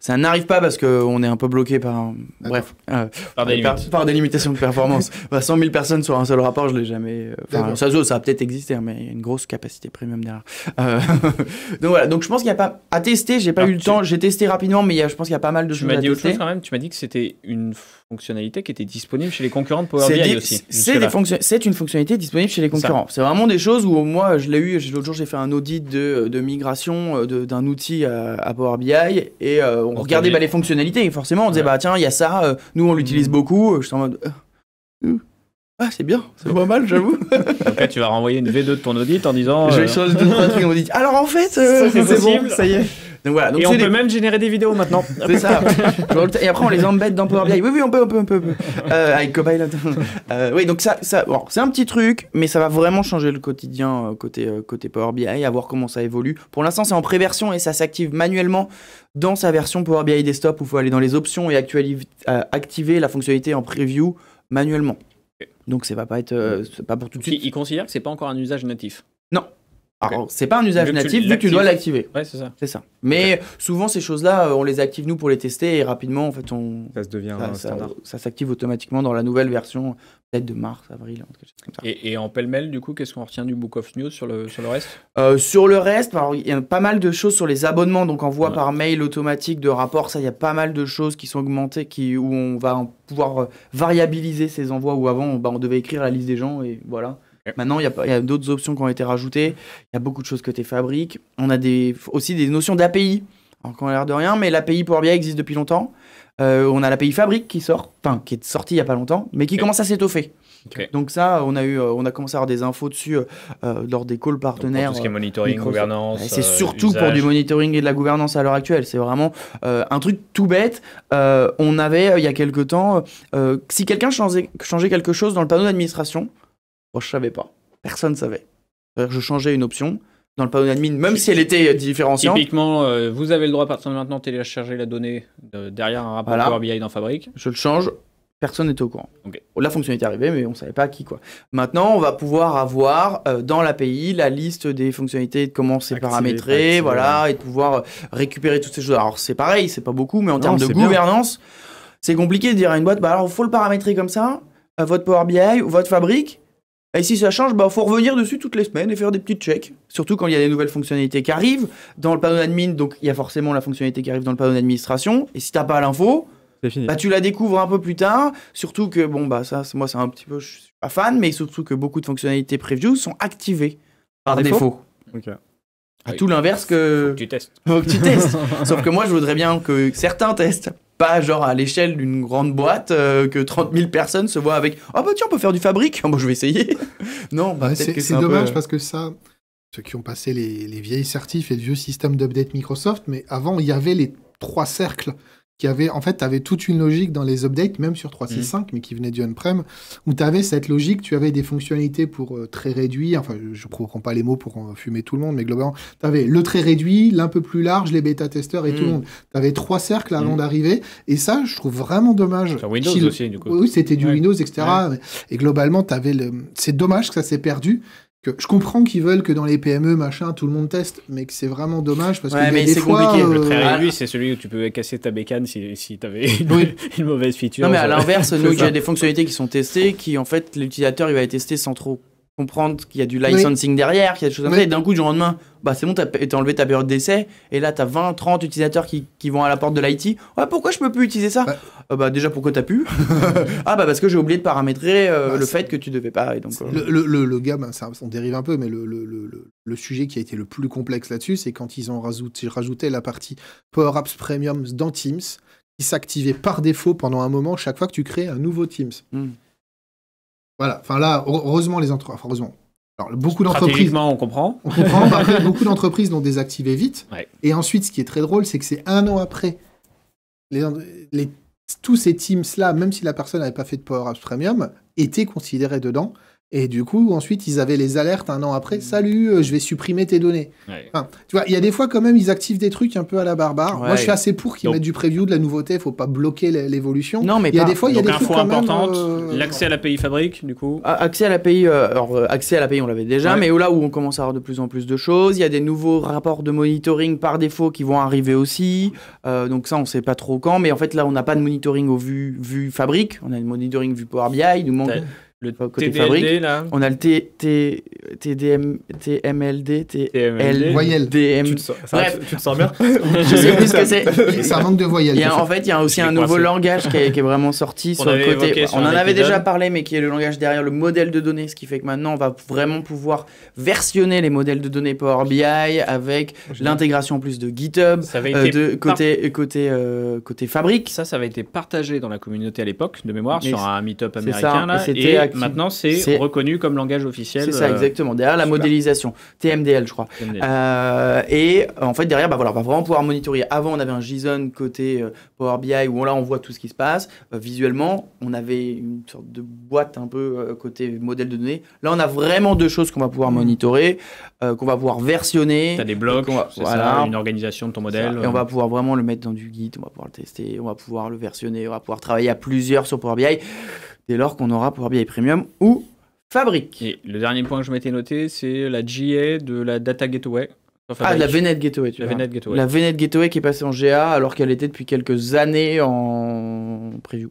ça n'arrive pas parce qu'on est un peu bloqué par. Bref. Euh, par, des limitations de performance. 100 000 bah, personnes sur un seul rapport, je l'ai jamais. Euh, enfin, ça, ça a peut-être existé, hein, mais il y a une grosse capacité premium derrière. Euh, donc voilà, donc je pense qu'il n'y a pas à tester, j'ai pas eu le temps, j'ai testé rapidement, mais il y a, je pense qu'il y a pas mal de choses. Tu m'as dit autre chose quand même, tu m'as dit que c'était une fonctionnalité qui était disponible chez les concurrents de Power BI aussi. C'est une fonctionnalité disponible chez les concurrents. C'est vraiment des choses où moi je l'ai eu, l'autre jour j'ai fait un audit de, de migration euh, d'un outil à, Power BI et euh, on, regardait bah, les fonctionnalités et forcément on disait bah tiens il y a ça, nous on l'utilise mm. beaucoup, je suis en mode... Ah, c'est bien, c'est pas mal, j'avoue. Donc tu vas renvoyer une V2 de ton audit en disant. Je vais en euh, audit. Alors en fait, euh, c'est bon, ça y est. Donc voilà. on peut même générer des vidéos maintenant. c'est ça. et après, on les embête dans Power BI. Oui, oui, on peut, on peut, on peut. Euh, avec Copilot. oui, donc ça, ça c'est un petit truc, mais ça va vraiment changer le quotidien côté, côté Power BI, à voir comment ça évolue. Pour l'instant, c'est en préversion et ça s'active manuellement dans sa version Power BI Desktop où il faut aller dans les options et activer la fonctionnalité en preview manuellement. Donc, ça va pas être, euh, pas pour tout de suite. Ils il considèrent que c'est pas encore un usage natif. Non, alors, c'est pas un usage natif, vu que tu dois l'activer. Ouais, c'est ça. C'est ça. Mais euh, souvent, ces choses-là, euh, on les active nous pour les tester et rapidement, en fait, on. Ça se devient standard. Ça, s'active automatiquement dans la nouvelle version, peut-être de mars, avril, quelque chose comme ça. Et, en pêle-mêle, du coup, qu'est-ce qu'on retient du Book of News sur le, sur le reste euh, Sur le reste, il y a pas mal de choses sur les abonnements, donc envoi par mail automatique de rapport, ça, il y a pas mal de choses qui sont augmentées, qui, où on va pouvoir variabiliser ces envois, où avant, bah, on devait écrire la liste des gens et voilà. Maintenant, il y a, d'autres options qui ont été rajoutées. Il y a beaucoup de choses que tu fabriques. On a des, aussi des notions d'API. Alors a l'air de rien, mais l'API Power BI existe depuis longtemps. Euh, on a l'API Fabrique qui sort, enfin qui est sortie il n'y a pas longtemps, mais qui commence à s'étoffer. Donc ça, on a eu, euh, on a commencé à avoir des infos dessus euh, lors des calls partenaires. pour tout ce qui est monitoring, gouvernance. C'est surtout pour du monitoring et de la gouvernance à l'heure actuelle. C'est vraiment un truc tout bête. on avait il y a quelque temps, si quelqu'un changeait, quelque chose dans le panneau d'administration, moi, je savais pas. Personne savait. je changeais une option dans le panneau admin, même si elle était euh, différenciante. Typiquement, euh, vous avez le droit à partir de maintenant de télécharger la donnée derrière un rapport Power BI dans fabrique. Je le change, personne n'était au courant. La fonctionnalité est arrivée, mais on ne savait pas à qui. quoi. Maintenant, on va pouvoir avoir euh, dans l'API la liste des fonctionnalités, de comment c'est paramétré, voilà, et de pouvoir récupérer toutes ces choses. Alors c'est pareil, c'est pas beaucoup, mais en termes de gouvernance, c'est compliqué de dire à une boîte, bah alors faut le paramétrer comme ça, votre Power BI ou votre fabrique. Et si ça change, il bah, faut revenir dessus toutes les semaines et faire des petits checks. Surtout quand il y a des nouvelles fonctionnalités qui arrivent. Dans le panneau admin, donc il y a forcément la fonctionnalité qui arrive dans le panneau d'administration. Et si t'as pas l'info, bah, tu la découvres un peu plus tard. Surtout que, bon, bah ça, moi, c'est un petit peu. Je suis pas fan, mais surtout que beaucoup de fonctionnalités preview sont activées par, défaut. défaut. À ah, tout l'inverse que... tu testes. tu testes. Sauf que moi, je voudrais bien que certains testent pas genre à l'échelle d'une grande boîte euh, que 30 000 personnes se voient avec ah bah tiens on peut faire du fabrique moi je vais essayer non bah, c'est dommage parce que ça ceux qui ont passé les, les vieilles certifs et le vieux système d'update Microsoft mais avant il y avait les trois cercles qui avait, en fait, avait toute une logique dans les updates, même sur 365, 5 mhm. mais qui venait du prem où tu avais cette logique, tu avais des fonctionnalités pour euh, très réduit, enfin, je ne comprends pas les mots pour fumer tout le monde, mais globalement, tu avais le très réduit, l'un peu plus large, les bêta-testeurs et tout le mhm. monde. Tu avais trois cercles avant mhm. d'arriver, et ça, je trouve vraiment dommage. Windows aussi, du coup. Oui, c'était du Windows, etc. Et globalement, tu le... c'est dommage que ça s'est perdu, je comprends qu'ils veulent que dans les PME, machin, tout le monde teste, mais que c'est vraiment dommage parce que des fois, compliqué. Euh, le très ah. c'est celui où tu peux casser ta bécane si, si tu avais une, une, mauvaise feature. Non, mais à l'inverse, nous, il y a des fonctionnalités qui sont testées, qui en fait, l'utilisateur, il va les tester sans trop comprendre qu'il y a du licensing derrière, qu'il y a des choses comme ça. Et d'un coup, du lendemain, bah, c'est bon, t'as enlevé ta période d'essai. Et là, t'as 20, 30 utilisateurs qui, vont à la porte de l'IT. Ouais, pourquoi je peux plus utiliser ça euh, bah, déjà, pourquoi t'as pu Ah, bah, parce que j'ai oublié de paramétrer euh, bah, le fait que tu devais pas. donc, euh. le, le, gars, bah, ça, on dérive un peu, mais le, le, sujet qui a été le plus complexe là-dessus, c'est quand ils ont rajouté, rajouté la partie Power Apps Premium dans Teams, qui s'activait par défaut pendant un moment chaque fois que tu créais un nouveau Teams. Hmm. Voilà. Enfin là, heureusement les entreprises. heureusement. beaucoup d'entreprises. on comprend. On comprend. beaucoup d'entreprises l'ont désactivé vite. Et ensuite, ce qui est très drôle, c'est que c'est un an après. tous ces teams-là, même si la personne n'avait pas fait de Power Apps Premium, étaient considérés dedans. Et du coup, ensuite, ils avaient les alertes un an après. Mmh. Salut, euh, je vais supprimer tes données. tu vois, il y a des fois quand même, ils activent des trucs un peu à la barbare. Moi, je suis assez pour qu'ils mettent du preview, de la nouveauté. Faut pas bloquer l'évolution. Non, mais il y a des fois, il y a des info importante. Euh, l'accès à la l'API fabrique, du coup. Ah, accès à la euh, alors euh, accès à on l'avait déjà, mais là où on commence à avoir de plus en plus de choses. Il y a des nouveaux rapports de monitoring par défaut qui vont arriver aussi. donc ça, on sait pas trop quand, mais en fait là, on n'a pas de monitoring au vu, vu fabrique. On a le monitoring vu Power BI. Il nous manque on a le TDM, TMLD, TLD, voyelle. Tu bien Je sais plus ce que c'est. ça manque de voyelles. en fait, il y a aussi un nouveau langage qui est, vraiment sorti sur le côté. on en avait déjà parlé, mais qui est le langage derrière le modèle de données, ce qui fait que maintenant, on va vraiment pouvoir versionner les modèles de données Power BI avec l'intégration en plus de GitHub, euh, de côté, côté, euh, côté fabrique. Ça, ça avait été partagé dans la communauté à l'époque, de mémoire, sur un meetup américain. Là, et Maintenant, c'est reconnu comme langage officiel. C'est ça, euh, exactement. Derrière la modélisation, TMDL, je crois. Euh, et en fait, derrière, bah voilà, on va vraiment pouvoir monitorer. Avant, on avait un JSON côté euh, Power BI où là, on voit tout ce qui se passe. visuellement, on avait une sorte de boîte un peu côté modèle de données. Là, on a vraiment deux choses qu'on va pouvoir mm. monitorer, qu'on va pouvoir versionner. Tu des blocs, voilà. une organisation de ton modèle. Et on va pouvoir vraiment le mettre dans du Git, on va pouvoir le tester, on va pouvoir le versionner, on va pouvoir travailler à plusieurs sur Power BI dès lors qu'on aura Power BI Premium ou fabrique Et le dernier point que je m'étais noté, c'est la GA de la Data Gateway. ah, de la Venet Gateway, tu la vois. La Gateway qui est passée en GA alors qu'elle était depuis quelques années en preview.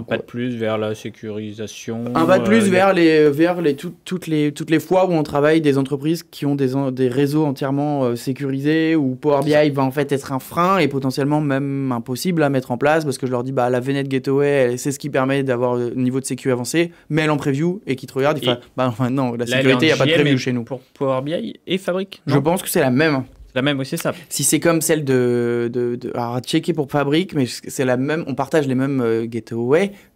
Un pas de plus vers la sécurisation. Un pas de plus euh, vers les, vers les, toutes, les, toutes les fois où on travaille des entreprises qui ont des, des réseaux entièrement euh, sécurisés, où Power BI va en fait être un frein et potentiellement même impossible à mettre en place parce que je leur dis, bah, la venette Gateway, c'est ce qui permet d'avoir un niveau de sécurité avancé, mais elle en preview et qui te regarde, il bah, non, la sécurité, il n'y a pas de preview chez nous. Pour Power BI et Fabric Je pense que c'est la même la même aussi ça. Si c'est comme celle de, de, de, alors checker pour Fabrique, mais c'est la même, on partage les mêmes euh,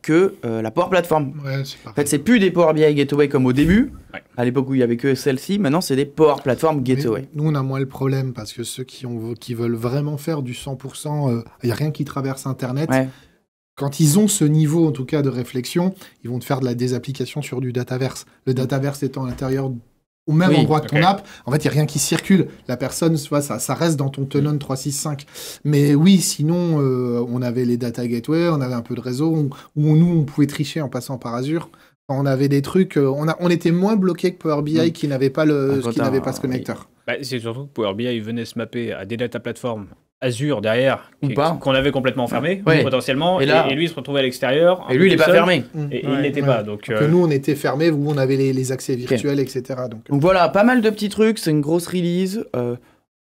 que euh, la Power Platform. Ouais, en fait, c'est plus des Power BI gateway comme au début. À l'époque où il y avait que celle-ci, maintenant c'est des Power Platform gateway. nous on a moins le problème parce que ceux qui ont qui veulent vraiment faire du 100%, euh, il n'y a rien qui traverse Internet. Quand ils ont ce niveau, en tout cas, de réflexion, ils vont te faire de la, désapplication sur du dataverse. Le dataverse étant à l'intérieur au même endroit que ton app. En fait, il n'y a rien qui circule. La personne, ça, ça reste dans ton tenon 365. Mais oui, sinon, euh, on avait les data gateway on avait un peu de réseau, où, nous, on pouvait tricher en passant par Azure. on avait des trucs, euh, on, on était moins bloqué que Power BI mm. qui n'avait pas, le, qui pas ce connecteur. Bah, c'est surtout que Power BI venait se mapper à des data platforms Azure derrière, qu'on avait complètement fermé, potentiellement, et, là, lui il se retrouvait à l'extérieur. Et lui il n'est pas fermé. Et, il n'était pas. Donc, que euh, nous on était fermé, vous on avait les, accès virtuels, etc. Donc, voilà, pas mal de petits trucs, c'est une grosse release. Euh,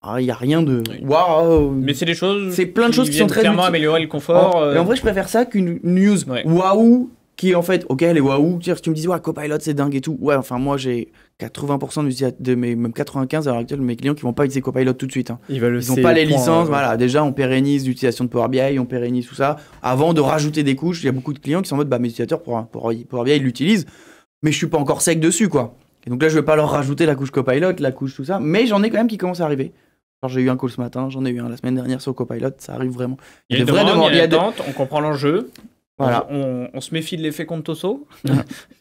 ah, il n'y a rien de. Waouh! Mais c'est des choses. C'est plein de choses qui, sont très. Clairement améliorer le confort. Mais en euh, vrai, je préfère ça qu'une news. Waouh! qui en fait, ok, les waouh, tu me dis, ouais, Copilot, c'est dingue et tout. Ouais, enfin, moi, j'ai 80% de mes, même 95 à l'heure actuelle, mes clients qui vont pas utiliser Copilot tout de suite. Hein. Ils n'ont pas les licences. voilà, déjà, on pérennise l'utilisation de Power BI, on pérennise tout ça. Avant de rajouter des couches, il y a beaucoup de clients qui sont en mode, bah, mes utilisateurs, pour, pour, Power BI, ils l'utilisent, mais je suis pas encore sec dessus, quoi. donc là, je vais pas leur rajouter la couche Copilot, la couche tout ça, mais j'en ai quand même qui commencent à arriver. j'ai eu un call ce matin, j'en ai eu un la semaine dernière sur Copilot, ça arrive vraiment. Il est vraiment des on comprend l'enjeu. Voilà. On, se méfie de l'effet Contoso.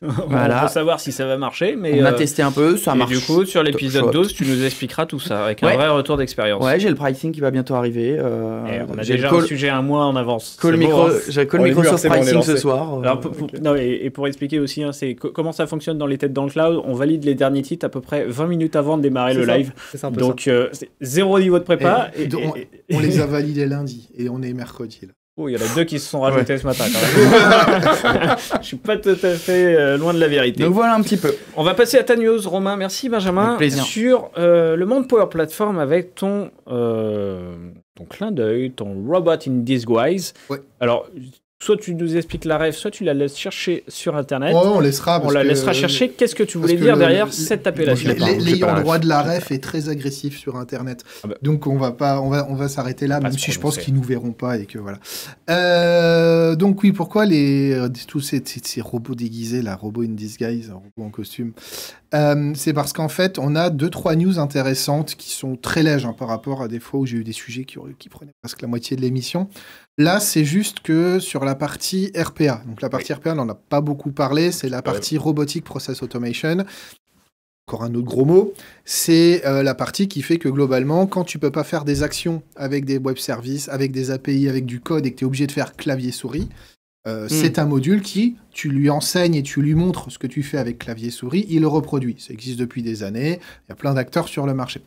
voilà. faut savoir si ça va marcher. Mais on a euh, testé un peu, ça marche. Du coup, sur l'épisode 12, tu nous expliqueras tout ça avec un vrai retour d'expérience. Ouais, j'ai le pricing qui va bientôt arriver. Euh, on a déjà le un sujet un mois en avance. Call micro... Hein. le micro pricing ce soir. non, et, pour expliquer aussi, hein, c'est comment ça fonctionne dans les têtes dans le cloud. On valide les derniers titres à peu près 20 minutes avant de démarrer le live. Donc euh, zéro niveau de prépa. on, les a validés lundi et on est mercredi. Là. Oh, il y en a deux qui se sont rajoutés ce matin quand même. Je suis pas tout à fait euh, loin de la vérité. Donc voilà un petit peu. On va passer à ta Romain. Merci Benjamin. Sur euh, le monde Power Platform avec ton, euh, ton clin d'œil, ton robot in disguise. Alors, soit tu nous expliques la rêve, soit tu la laisses chercher sur Internet. on la laissera chercher. Qu'est-ce que tu voulais dire derrière cette appellation L'ayant hein. droit de la REF est très agressif sur Internet. Ah bah. Donc on va pas, on on va s'arrêter là, même si je pense qu'ils nous verront pas et que voilà. Euh, donc oui, pourquoi les euh, tous ces, robots déguisés, la robot in disguise, robot en costume, euh, c'est parce qu'en fait, on a deux, trois news intéressantes qui sont très lèges hein, par rapport à des fois où j'ai eu des sujets qui, qui prenaient presque la moitié de l'émission. Là, c'est juste que sur la partie RPA, donc la partie RPA, on n'en a pas beaucoup parlé, c'est la partie robotique Process Automation. Encore un autre gros mot, c'est euh, la partie qui fait que globalement, quand tu peux pas faire des actions avec des web services, avec des API, avec du code et que tu es obligé de faire clavier-souris, euh, hmm. C'est un module qui, tu lui enseignes et tu lui montres ce que tu fais avec clavier-souris, il le reproduit. Ça existe depuis des années, il y a plein d'acteurs sur le marché.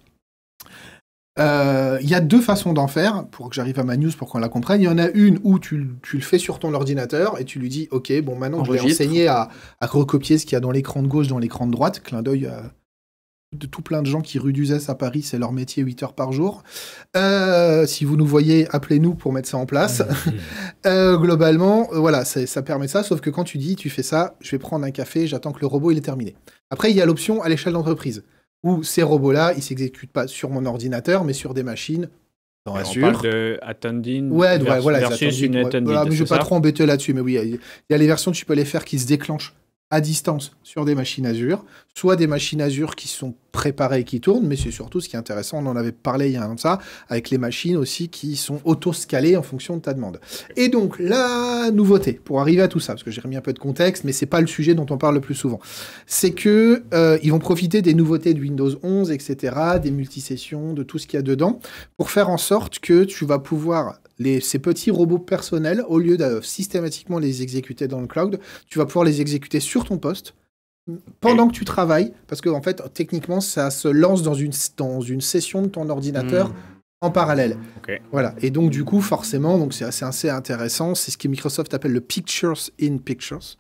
Euh, il y a deux façons d'en faire, pour que j'arrive à ma news, pour qu'on la comprenne. Il y en a une où tu, le fais sur ton ordinateur et tu lui dis, OK, bon, maintenant je vais enseigner à, recopier ce qu'il y a dans l'écran de gauche, dans l'écran de droite, clin d'œil de tout plein de gens qui rue à Paris, c'est leur métier 8 heures par jour. Euh, si vous nous voyez, appelez-nous pour mettre ça en place. Euh, globalement, euh, voilà, ça permet ça, sauf que quand tu dis, tu fais ça, je vais prendre un café, j'attends que le robot il est terminé. Après, il y a l'option à l'échelle d'entreprise, où ces robots-là, ils s'exécutent pas sur mon ordinateur, mais sur des machines Azure on parle de attending ouais, voilà, versus une attending. je ne vais pas trop embêter là-dessus, mais oui, il y, a les versions tu peux les faire qui se déclenchent à distance sur des machines Azure, soit des machines Azure qui sont préparé qui tourne, mais c'est surtout ce qui est intéressant. On en avait parlé il y a un an de ça, avec les machines aussi qui sont auto en fonction de ta demande. Et donc, la nouveauté, pour arriver à tout ça, parce que j'ai remis un peu de contexte, mais c'est pas le sujet dont on parle le plus souvent, c'est que euh, ils vont profiter des nouveautés de Windows 11, etc., des sessions, de tout ce qu'il y a dedans, pour faire en sorte que tu vas pouvoir les, ces petits robots personnels, au lieu de systématiquement les exécuter dans le cloud, tu vas pouvoir les exécuter sur ton poste pendant que tu travailles, parce que en fait, techniquement, ça se lance dans une, dans une session de ton ordinateur hmm. en parallèle. Voilà. Et donc, du coup, forcément, c'est assez, assez intéressant. C'est ce que Microsoft appelle le Pictures in Pictures.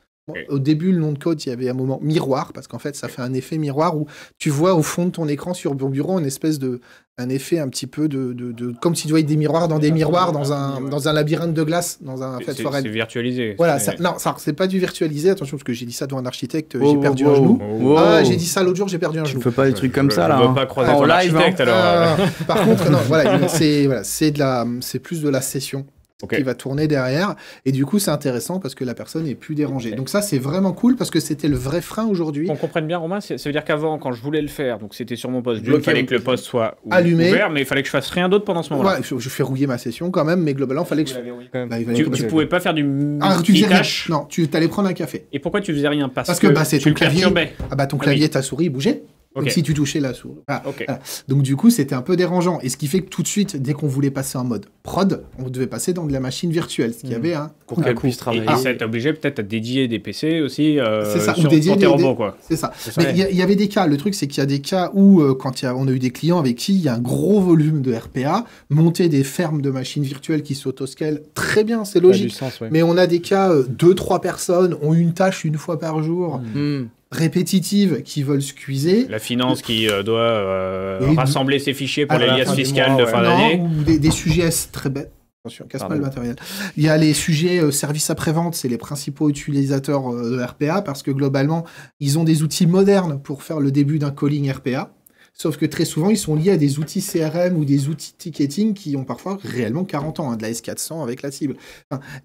Au début, le nom de code, il y avait un moment miroir, parce qu'en fait, ça fait un effet miroir où tu vois au fond de ton écran sur ton bureau une espèce de. un effet un petit peu de. de, comme si tu voyais des miroirs dans des miroirs, dans un, dans un labyrinthe de glace, dans un forêt. C'est virtualisé. Voilà, non, ça, c'est pas du virtualisé, attention, parce que j'ai dit ça devant un architecte, j'ai perdu un genou. Ah, j'ai dit ça l'autre jour, j'ai perdu un genou. Tu peux pas des trucs comme ça, là. On hein. pas croiser en live, ah, alors. par contre, non, voilà, c'est voilà, de la. c'est plus de la session qui va tourner derrière. Et du coup, c'est intéressant parce que la personne est plus dérangée. Donc ça, c'est vraiment cool parce que c'était le vrai frein aujourd'hui. On comprenne bien, Romain, ça veut dire qu'avant, quand je voulais le faire, donc c'était sur mon poste, il fallait que le poste soit allumé, ouvert, mais il fallait que je fasse rien d'autre pendant ce moment-là. Ouais, je, fais rouiller ma session quand même, mais globalement, fallait que je... Bah, il fallait que... tu, pouvais pas faire du... Ah, tu faisais rien. Non, tu allais prendre un café. Et pourquoi tu faisais rien Parce, parce que, bah, c'est ton clavier. Ah bah ton ah clavier, ta souris bougeait si tu touchais la souris. Ah, ah. Donc du coup, c'était un peu dérangeant. Et ce qui fait que tout de suite, dès qu'on voulait passer en mode prod, on devait passer dans de la machine virtuelle, ce qui hmm. avait un hein, pour qu'elle puisse travailler. Et, et ça peut-être à dédier des PC aussi. Euh, c'est ça, ou dédier des, robots, quoi. C'est ça. Mais il y, avait des cas. Le truc, c'est qu'il y a des cas où euh, quand on a eu des clients avec qui il y a un gros volume de RPA, monter des fermes de machines virtuelles qui s'autoscalent, très bien, c'est logique. Mais on a des cas, euh, deux trois personnes ont une tâche une fois par jour. Hmm répétitives qui veulent se cuiser. La finance qui euh, doit euh, rassembler ses fichiers pour les fiscal fiscales de fin d'année. des, des sujets très bêtes. Attention, casse pas le matériel. Il y a les sujets euh, services après-vente, c'est les principaux utilisateurs de RPA parce que globalement, ils ont des outils modernes pour faire le début d'un calling RPA. Sauf que très souvent, ils sont liés à des outils CRM ou des outils ticketing qui ont parfois réellement 40 ans, hein, de la S400 avec la cible.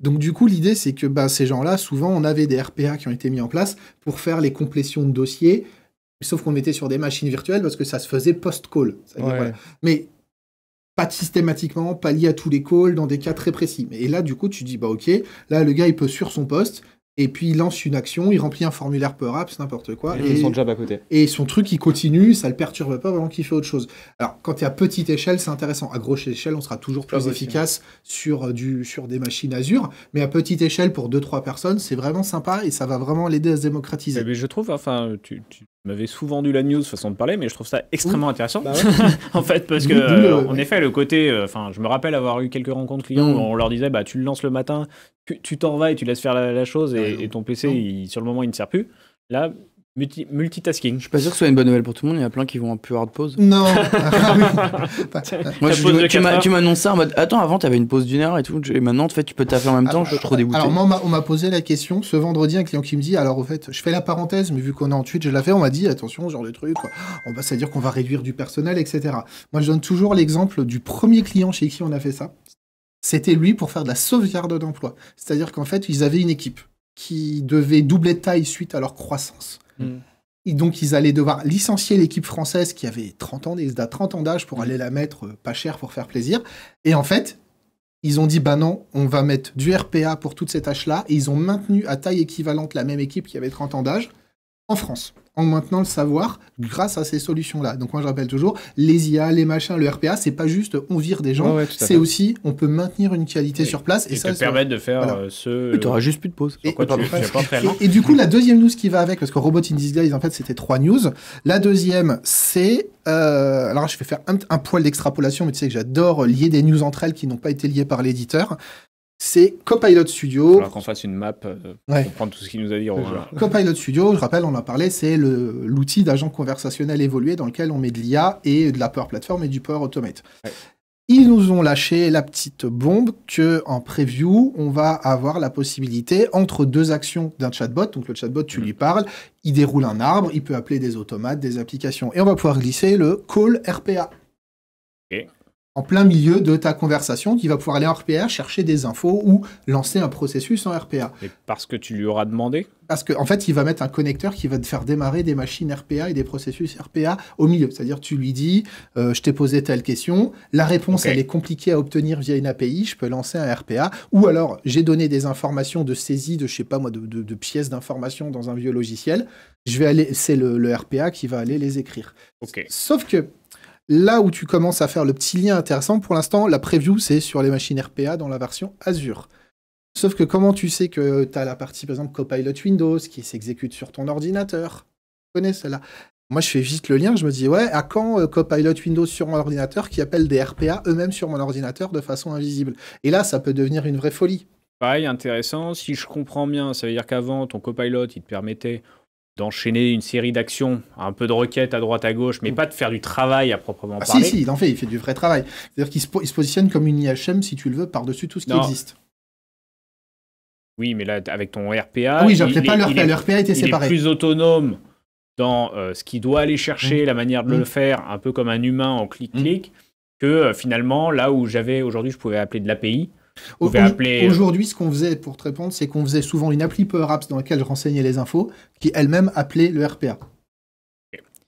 donc du coup, l'idée, c'est que bah, ces gens-là, souvent, on avait des RPA qui ont été mis en place pour faire les complétions de dossiers, sauf qu'on était sur des machines virtuelles parce que ça se faisait post-call. Mais pas systématiquement, pas lié à tous les calls, dans des cas très précis. Et là, du coup, tu dis, bah ok, là, le gars, il peut sur son poste, et puis il lance une action, il remplit un formulaire peu rap, n'importe quoi. Et, son job à côté. Et son truc, il continue, ça le perturbe pas vraiment qu'il fait autre chose. Alors, quand tu es à petite échelle, c'est intéressant. À grosse échelle, on sera toujours plus ah, efficace sur, euh, du, sur des machines Azure, mais à petite échelle, pour deux trois personnes, c'est vraiment sympa et ça va vraiment l'aider à se démocratiser. Mais eh ben, je trouve, enfin, tu m'avait souvent dû la news façon de parler, mais je trouve ça extrêmement intéressant. Bah en fait, parce que, euh, en effet, le côté. Euh, enfin, je me rappelle avoir eu quelques rencontres clients mmh. où on leur disait bah, tu le lances le matin, tu t'en vas et tu laisses faire la, chose et, ton PC, sur le moment, il ne sert plus. Là, multitasking. Je suis pas sûr que ce soit une bonne nouvelle pour tout le monde. Il y en a plein qui vont en plus hard pause. Non. tu m'annonces ça en mode Attends, avant, tu avais une pause d'une heure et tout. Et maintenant, en fait, tu peux taper en même temps. je suis trop dégoûté. Alors, moi, on m'a posé la question ce vendredi. Un client qui me dit Alors, au fait, je fais la parenthèse, mais vu qu'on est en tweet, je la fais. On m'a dit Attention, ce genre de truc. Quoi. On va, ça dire qu'on va réduire du personnel, etc. Moi, je donne toujours l'exemple du premier client chez qui on a fait ça. C'était lui pour faire de la sauvegarde d'emploi. C'est-à-dire qu'en fait, ils avaient une équipe qui devaient doubler de taille suite à leur croissance. Mm. Et donc, ils allaient devoir licencier l'équipe française qui avait 30 ans, 30 ans d'âge pour aller la mettre euh, pas cher pour faire plaisir. Et en fait, ils ont dit, bah non, on va mettre du RPA pour toutes ces tâches-là. Et ils ont maintenu à taille équivalente la même équipe qui avait 30 ans d'âge en France en maintenant le savoir grâce à ces solutions-là. Donc moi je rappelle toujours, les IA, les machins, le RPA, c'est pas juste on vire des gens, c'est aussi on peut maintenir une qualité sur place et, ça te de faire euh, ce. Tu auras juste plus de pause. Et, du coup la deuxième news qui va avec, parce que Robot in Disguise en fait c'était trois news. La deuxième c'est euh, alors je vais faire un, un poil d'extrapolation, mais tu sais que j'adore lier des news entre elles qui n'ont pas été liées par l'éditeur c'est Copilot Studio. Alors qu'on fasse une map euh, pour comprendre tout ce qu'il nous a dit. Copilot Studio, je rappelle, on en a parlé, c'est l'outil d'agent conversationnel évolué dans lequel on met de l'IA et de la Power Platform et du Power Automate. Ils nous ont lâché la petite bombe que en preview, on va avoir la possibilité entre deux actions d'un chatbot. Donc le chatbot, tu mm. lui parles, il déroule un arbre, il peut appeler des automates, des applications, et on va pouvoir glisser le call RPA en plein milieu de ta conversation qui va pouvoir aller en RPA chercher des infos ou lancer un processus en RPA. parce que tu lui auras demandé Parce qu'en en fait, il va mettre un connecteur qui va te faire démarrer des machines RPA et des processus RPA au milieu. C'est-à-dire, tu lui dis, euh, je t'ai posé telle question, la réponse, elle est compliquée à obtenir via une API, je peux lancer un RPA. Ou alors, j'ai donné des informations de saisie de, je sais pas moi, de, pièces d'information dans un vieux logiciel. Je vais aller, c'est le, RPA qui va aller les écrire. Ok. Sauf que là où tu commences à faire le petit lien intéressant, pour l'instant, la preview, c'est sur les machines RPA dans la version Azure. Sauf que comment tu sais que tu as la partie, par exemple, Copilot Windows qui s'exécute sur ton ordinateur Tu connais celle-là. Moi, je fais vite le lien, je me dis, ouais, à quand euh, Copilot Windows sur mon ordinateur qui appelle des RPA eux-mêmes sur mon ordinateur de façon invisible Et là, ça peut devenir une vraie folie. Pareil, intéressant. Si je comprends bien, ça veut dire qu'avant, ton Copilot, il te permettait d'enchaîner une série d'actions, un peu de requêtes à droite à gauche, mais mm. pas de faire du travail à proprement ah parler. Si, si, il en fait, il fait du vrai travail. C'est-à-dire qu'il se, positionne comme une IHM, si tu le veux, par-dessus tout ce qui existe. Oui, mais là, avec ton RPA... Ah oui, j'appelais pas l'RPA, l'RPA était séparé. est plus autonome dans euh, ce qu'il doit aller chercher, mm. la manière de le mm. faire, un peu comme un humain en clic-clic, que euh, finalement, là où j'avais, aujourd'hui, je pouvais appeler de l'API, euh, aujourd'hui, ce qu'on faisait, pour te répondre, c'est qu'on faisait souvent une appli Power Apps dans laquelle je renseignais les infos, qui elle-même appelait le RPA.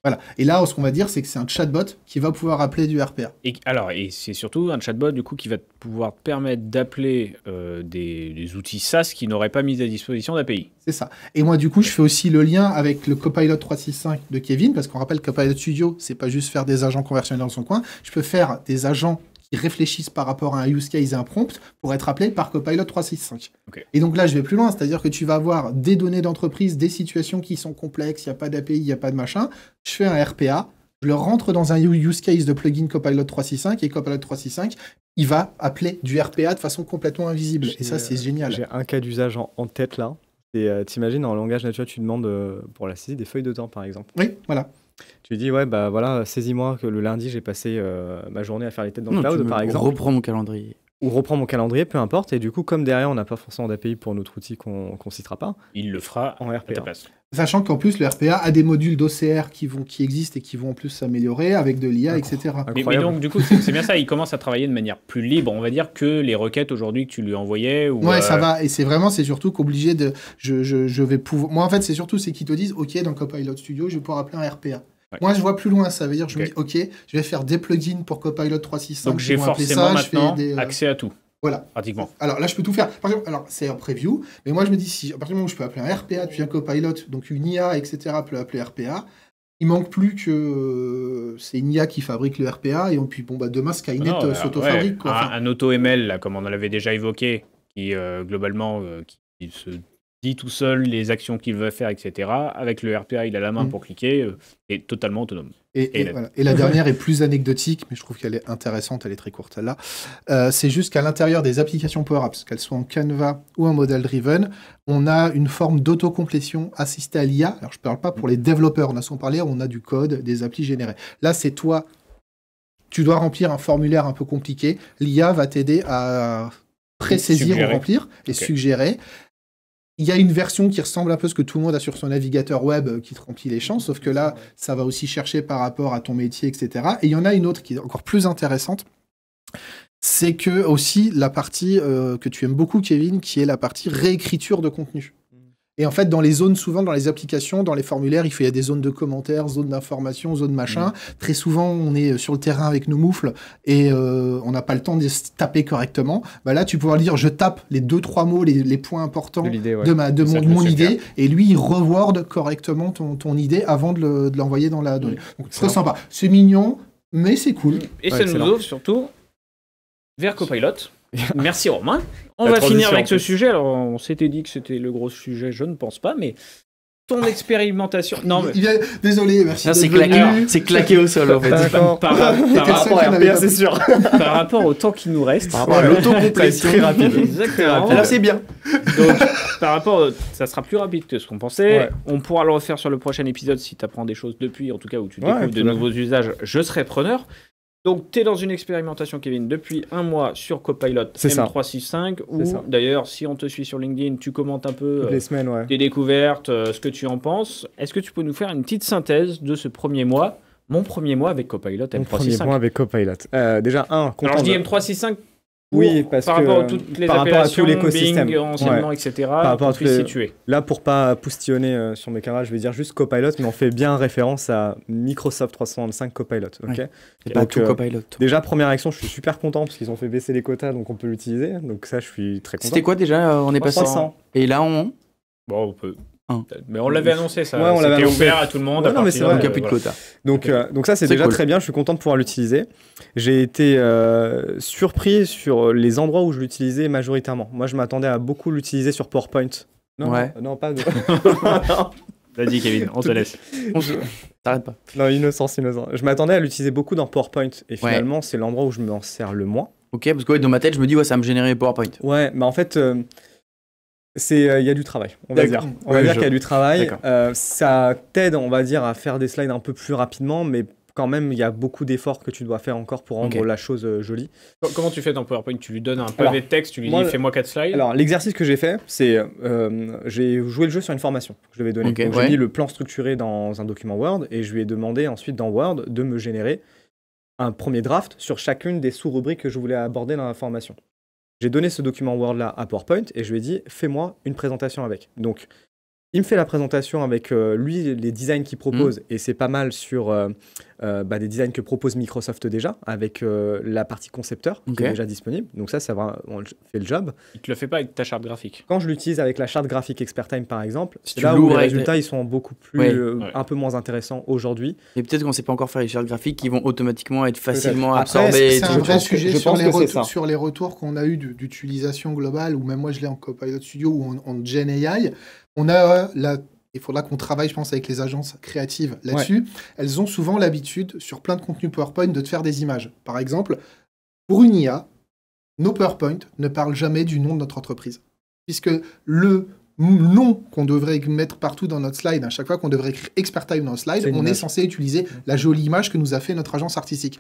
Voilà. Et là, ce qu'on va dire, c'est que c'est un chatbot qui va pouvoir appeler du RPA. Et alors, et c'est surtout un chatbot du coup qui va pouvoir permettre d'appeler euh, des, outils SaaS qui n'auraient pas mis à disposition d'API. C'est ça. Et moi, du coup, je fais aussi le lien avec le Copilot 365 de Kevin, parce qu'on rappelle que Copilot Studio, c'est pas juste faire des agents conversionnels dans son coin. Je peux faire des agents ils réfléchissent par rapport à un use case et un prompt pour être appelé par Copilot 365. Et donc là, je vais plus loin, c'est-à-dire que tu vas avoir des données d'entreprise, des situations qui sont complexes, il n'y a pas d'API, il n'y a pas de machin. Je fais un RPA, je le rentre dans un use case de plugin Copilot 365 et Copilot 365, il va appeler du RPA de façon complètement invisible. Et ça, c'est génial. J'ai un cas d'usage en, tête là. Et euh, t'imagines, en langage naturel, tu demandes euh, pour la saisie des feuilles de temps, par exemple. Oui, voilà. Tu dis, ouais, bah voilà, saisis-moi que le lundi, j'ai passé euh, ma journée à faire les têtes dans le cloud, par exemple. Reprends mon calendrier ou reprend mon calendrier, peu importe. Et du coup, comme derrière, on n'a pas forcément d'API pour notre outil qu'on ne citera pas, il le fera en RPA. Sachant qu'en plus, le RPA a des modules d'OCR qui, vont, qui existent et qui vont en plus s'améliorer avec de l'IA, etc. Mais, donc, du coup, c'est bien ça. Il commence à travailler de manière plus libre, on va dire, que les requêtes aujourd'hui que tu lui envoyais. Ou ouais, ça euh, va. Et c'est vraiment, c'est surtout qu'obligé de. Je, vais pouvoir. Moi, en fait, c'est surtout, c'est qu'ils te disent OK, dans Copilot Studio, je vais pouvoir appeler un RPA. Moi, je vois plus loin, ça veut dire, je me dis, OK, je vais faire des plugins pour Copilot 365. Donc, j'ai forcément ça, maintenant euh, accès à tout. Voilà. Pratiquement. Alors là, je peux tout faire. Par exemple, alors c'est un preview, mais moi, je me dis, si à partir du moment où je peux appeler un RPA tu viens Copilot, donc une IA, etc., peut appeler RPA, il manque plus que euh, c'est une IA qui fabrique le RPA, et on, puis bon, bah, demain, Skynet euh, s'autofabrique. un, AutoML, auto-ML, comme on l'avait déjà évoqué, qui globalement qui se dit tout seul les actions qu'il veut faire, etc. Avec le RPA, il a la main mm. pour cliquer, euh, et est totalement autonome. Et, la... dernière est plus anecdotique, mais je trouve qu'elle est intéressante, elle est très courte là. Euh, c'est juste qu'à l'intérieur des applications Power Apps, qu'elles soient en Canva ou en Model Driven, on a une forme d'autocomplétion assistée à l'IA. Alors je ne parle pas pour mm. les développeurs, on a son parler on a du code, des applis générées. Là, c'est toi, tu dois remplir un formulaire un peu compliqué. L'IA va t'aider à pré-saisir remplir et suggérer. Il y a une version qui ressemble un peu à ce que tout le monde a sur son navigateur web euh, qui te remplit les champs, sauf que là, ça va aussi chercher par rapport à ton métier, etc. Et il y en a une autre qui est encore plus intéressante. C'est que aussi la partie euh, que tu aimes beaucoup, Kevin, qui est la partie réécriture de contenu. Et en fait, dans les zones, souvent dans les applications, dans les formulaires, il, il y a des zones de commentaires, zones d'informations, zones machin. Mm. Très souvent, on est euh, sur le terrain avec nos moufles et euh, on n'a pas le temps de taper correctement. Bah là, tu peux dire je tape les deux, trois mots, les, points importants de, ma, de mon, idée. Hein. Et lui, il reword correctement ton, idée avant de l'envoyer dans la donnée. Mmh. Donc, sympa. C'est mignon, mais c'est cool. Et ça nous ouvre surtout vers Copilot Merci Romain. On va finir avec ce sujet. Alors, on s'était dit que c'était le gros sujet, je ne pense pas, mais ton expérimentation. Non, Désolé, merci. C'est claqué, au sol en fait. Par, rapport au temps qui nous reste. Par rapport très rapide. Là, c'est bien. par rapport, ça sera plus rapide que ce qu'on pensait. On pourra le refaire sur le prochain épisode si tu apprends des choses depuis, en tout cas, ou tu découvres de nouveaux usages. Je serai preneur. Donc, tu es dans une expérimentation, Kevin, depuis un mois sur Copilot M365, d'ailleurs, si on te suit sur LinkedIn, tu commentes un peu les euh, tes découvertes, euh, ce que tu en penses. Est-ce que tu peux nous faire une petite synthèse de ce premier mois mon premier mois avec Copilot M365. Mon premier mois avec Copilot. Euh, déjà, un, content Alors, je M365 oui, parce que, euh, par rapport à tous etc. Par Là, pour pas poustillonner euh, sur mes carats, je vais dire juste Copilot, mais on fait bien référence à Microsoft 365 Copilot. Ok. Euh, déjà première action, je suis super content parce qu'ils ont fait baisser les quotas, donc on peut l'utiliser. Donc ça, je suis très content. C'était quoi déjà On est passé 300. Et là, on Bon, on peut. Mais on l'avait annoncé ça. Ouais, on l'avait ouvert à tout le monde. à Donc, donc, ça, c'est déjà très bien. Je suis content de pouvoir l'utiliser. J'ai été euh, surpris sur les endroits où je l'utilisais majoritairement. Moi, je m'attendais à beaucoup l'utiliser sur PowerPoint. Non, non, pas. De... T'as dit, Kevin, on te laisse. T'arrêtes pas. Non, innocence, innocence. Je m'attendais à l'utiliser beaucoup dans PowerPoint. Et finalement, c'est l'endroit où je m'en sers le moins. Ok, parce que dans ma tête, je me dis, ouais, ça me générer PowerPoint. Ouais, mais en fait, euh, c'est euh, il y a du travail, on va dire. qu'il y a du travail. Euh, ça t'aide, on va dire, à faire des slides un peu plus rapidement, mais quand même, il y a beaucoup d'efforts que tu dois faire encore pour rendre la chose euh, jolie. Comment tu fais dans PowerPoint Tu lui donnes un peu de texte, tu lui dis fais-moi 4 slides Alors, l'exercice que j'ai fait, c'est j'ai joué le jeu sur une formation que je lui donner mis le plan structuré dans un document Word et je lui ai demandé ensuite dans Word de me générer un premier draft sur chacune des sous-rubriques que je voulais aborder dans la formation. J'ai donné ce document Word là à PowerPoint et je lui ai dit fais-moi une présentation avec. Donc il me fait la présentation avec euh, lui, les designs qu'il propose, mm. et c'est pas mal sur euh, euh, bah, des designs que propose Microsoft déjà, avec la partie concepteur qui est déjà disponible. Donc ça, ça va, on fait le job. Il te le fait pas avec ta charte graphique. Quand je l'utilise avec la charte graphique Expert Time, par exemple, si là où les résultats ils sont beaucoup plus, un peu moins intéressants aujourd'hui. Et peut-être qu'on ne sait pas encore faire les chartes graphiques qui vont automatiquement être facilement absorbées. C'est un vrai sujet sur les, retours, qu'on a eu d'utilisation globale, ou même moi je l'ai en Copilot Studio ou en, en Gen AI on a euh, il faudra qu'on travaille, je pense, avec les agences créatives là-dessus. Elles ont souvent l'habitude, sur plein de contenus PowerPoint, de te faire des images. Par exemple, pour une IA, nos PowerPoint ne parlent jamais du nom de notre entreprise. Puisque le nom qu'on devrait mettre partout dans notre slide, à chaque fois qu'on devrait écrire expertise dans notre slide, on est censé utiliser la jolie image que nous a fait notre agence artistique.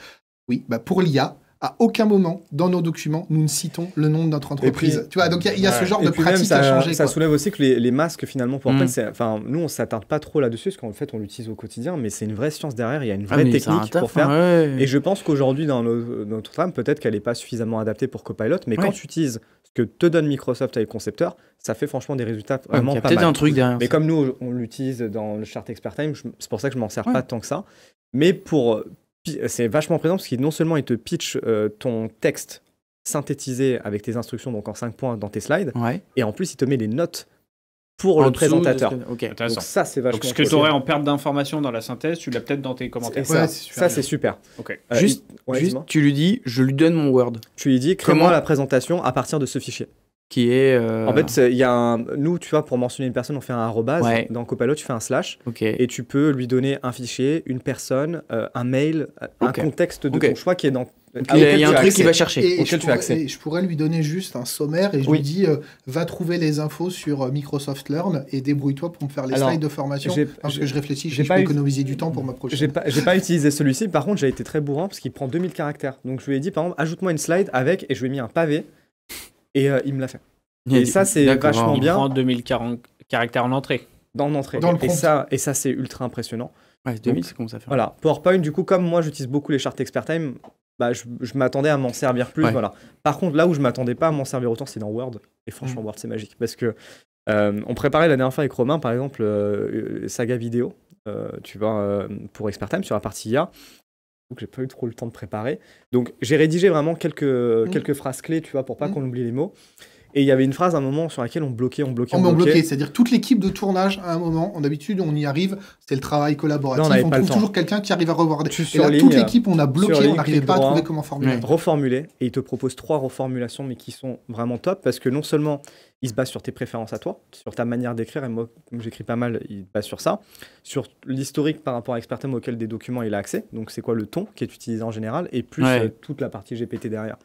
Oui, bah pour l'IA, à aucun moment dans nos documents, nous ne citons le nom de notre entreprise. tu vois, donc il y, a, ce genre de pratique ça, à changer. Ça soulève aussi que les, masques, finalement, pour mm. enfin, nous, on s'attarde pas trop là-dessus, parce qu'en fait, on l'utilise au quotidien, mais c'est une vraie science derrière, il y a une ah, vraie technique pour faire. Et je pense qu'aujourd'hui, dans notre trame, peut-être qu'elle n'est pas suffisamment adaptée pour Copilot, mais quand tu utilises ce que te donne Microsoft avec Concepteur, ça fait franchement des résultats vraiment pas mal. un truc derrière. Mais comme nous, on l'utilise dans le chart Expert Time, c'est pour ça que je m'en sers pas tant que ça. Mais pour, euh, c'est vachement présent parce qu'il non seulement il te pitch euh, ton texte synthétisé avec tes instructions, donc en 5 points dans tes slides, et en plus il te met les notes pour le présentateur. Donc ça c'est vachement. ce que tu aurais en perte d'informations dans la synthèse, tu l'as peut-être dans tes commentaires. ça, c'est super. Euh, juste, tu lui dis, je lui donne mon Word. Tu lui dis, crée-moi la présentation à partir de ce fichier qui est. Euh, en fait, il y a un... nous, tu vois, pour mentionner une personne, on fait un arrobase. Dans Copilot, tu fais un slash. Et tu peux lui donner un fichier, une personne, euh, un mail, euh, un contexte de ton choix qui est dans. Il y a, un truc qu'il va chercher. Et, je, tu pourrais, je pourrais lui donner juste un sommaire et je lui dis va trouver les infos sur Microsoft Learn et débrouille-toi pour me faire les slides de formation. Parce que je réfléchis, j'ai pas je économiser du temps pour ma prochaine. J'ai pas, pas utilisé celui-ci. Par contre, j'ai été très bourrin parce qu'il prend 2000 caractères. Donc je lui ai dit par exemple ajoute-moi une slide avec et je lui ai mis un pavé. Et euh, il me l'a fait. Et, ça, c'est vachement il bien. Prend 2040 caractères en entrée. Dans l'entrée. et, ça, et ça, c'est ultra impressionnant. Ouais, 2000, c'est comme ça fait. Voilà. PowerPoint, du coup, comme moi, j'utilise beaucoup les chartes Expert Time, bah, je, m'attendais à m'en servir plus. Voilà. Par contre, là où je m'attendais pas à m'en servir autant, c'est dans Word. Et franchement, mm. Word, c'est magique. Parce que euh, on préparait la dernière fois avec Romain, par exemple, euh, saga vidéo, tu vois, pour Expert Time sur la partie IA que j'ai pas eu trop le temps de préparer. Donc j'ai rédigé vraiment quelques, mmh. quelques phrases clés, tu vois, pour pas mmh. qu'on oublie les mots. Et il y avait une phrase à un moment sur laquelle on bloquait, on bloquait, on, bloquait. C'est-à-dire toute l'équipe de tournage à un moment, en d'habitude on y arrive, c'est le travail collaboratif, on, trouve toujours quelqu'un qui arrive à revoir et là, toute euh, l'équipe on a bloqué, on n'arrivait pas à trouver comment formuler. Reformuler et il te propose trois reformulations mais qui sont vraiment top parce que non seulement il se base sur tes préférences à toi, sur ta manière d'écrire. Et moi, comme j'écris pas mal, il se base sur ça. Sur l'historique par rapport à Expertum auquel des documents il a accès. Donc, c'est quoi le ton qui est utilisé en général et plus euh, toute la partie GPT derrière.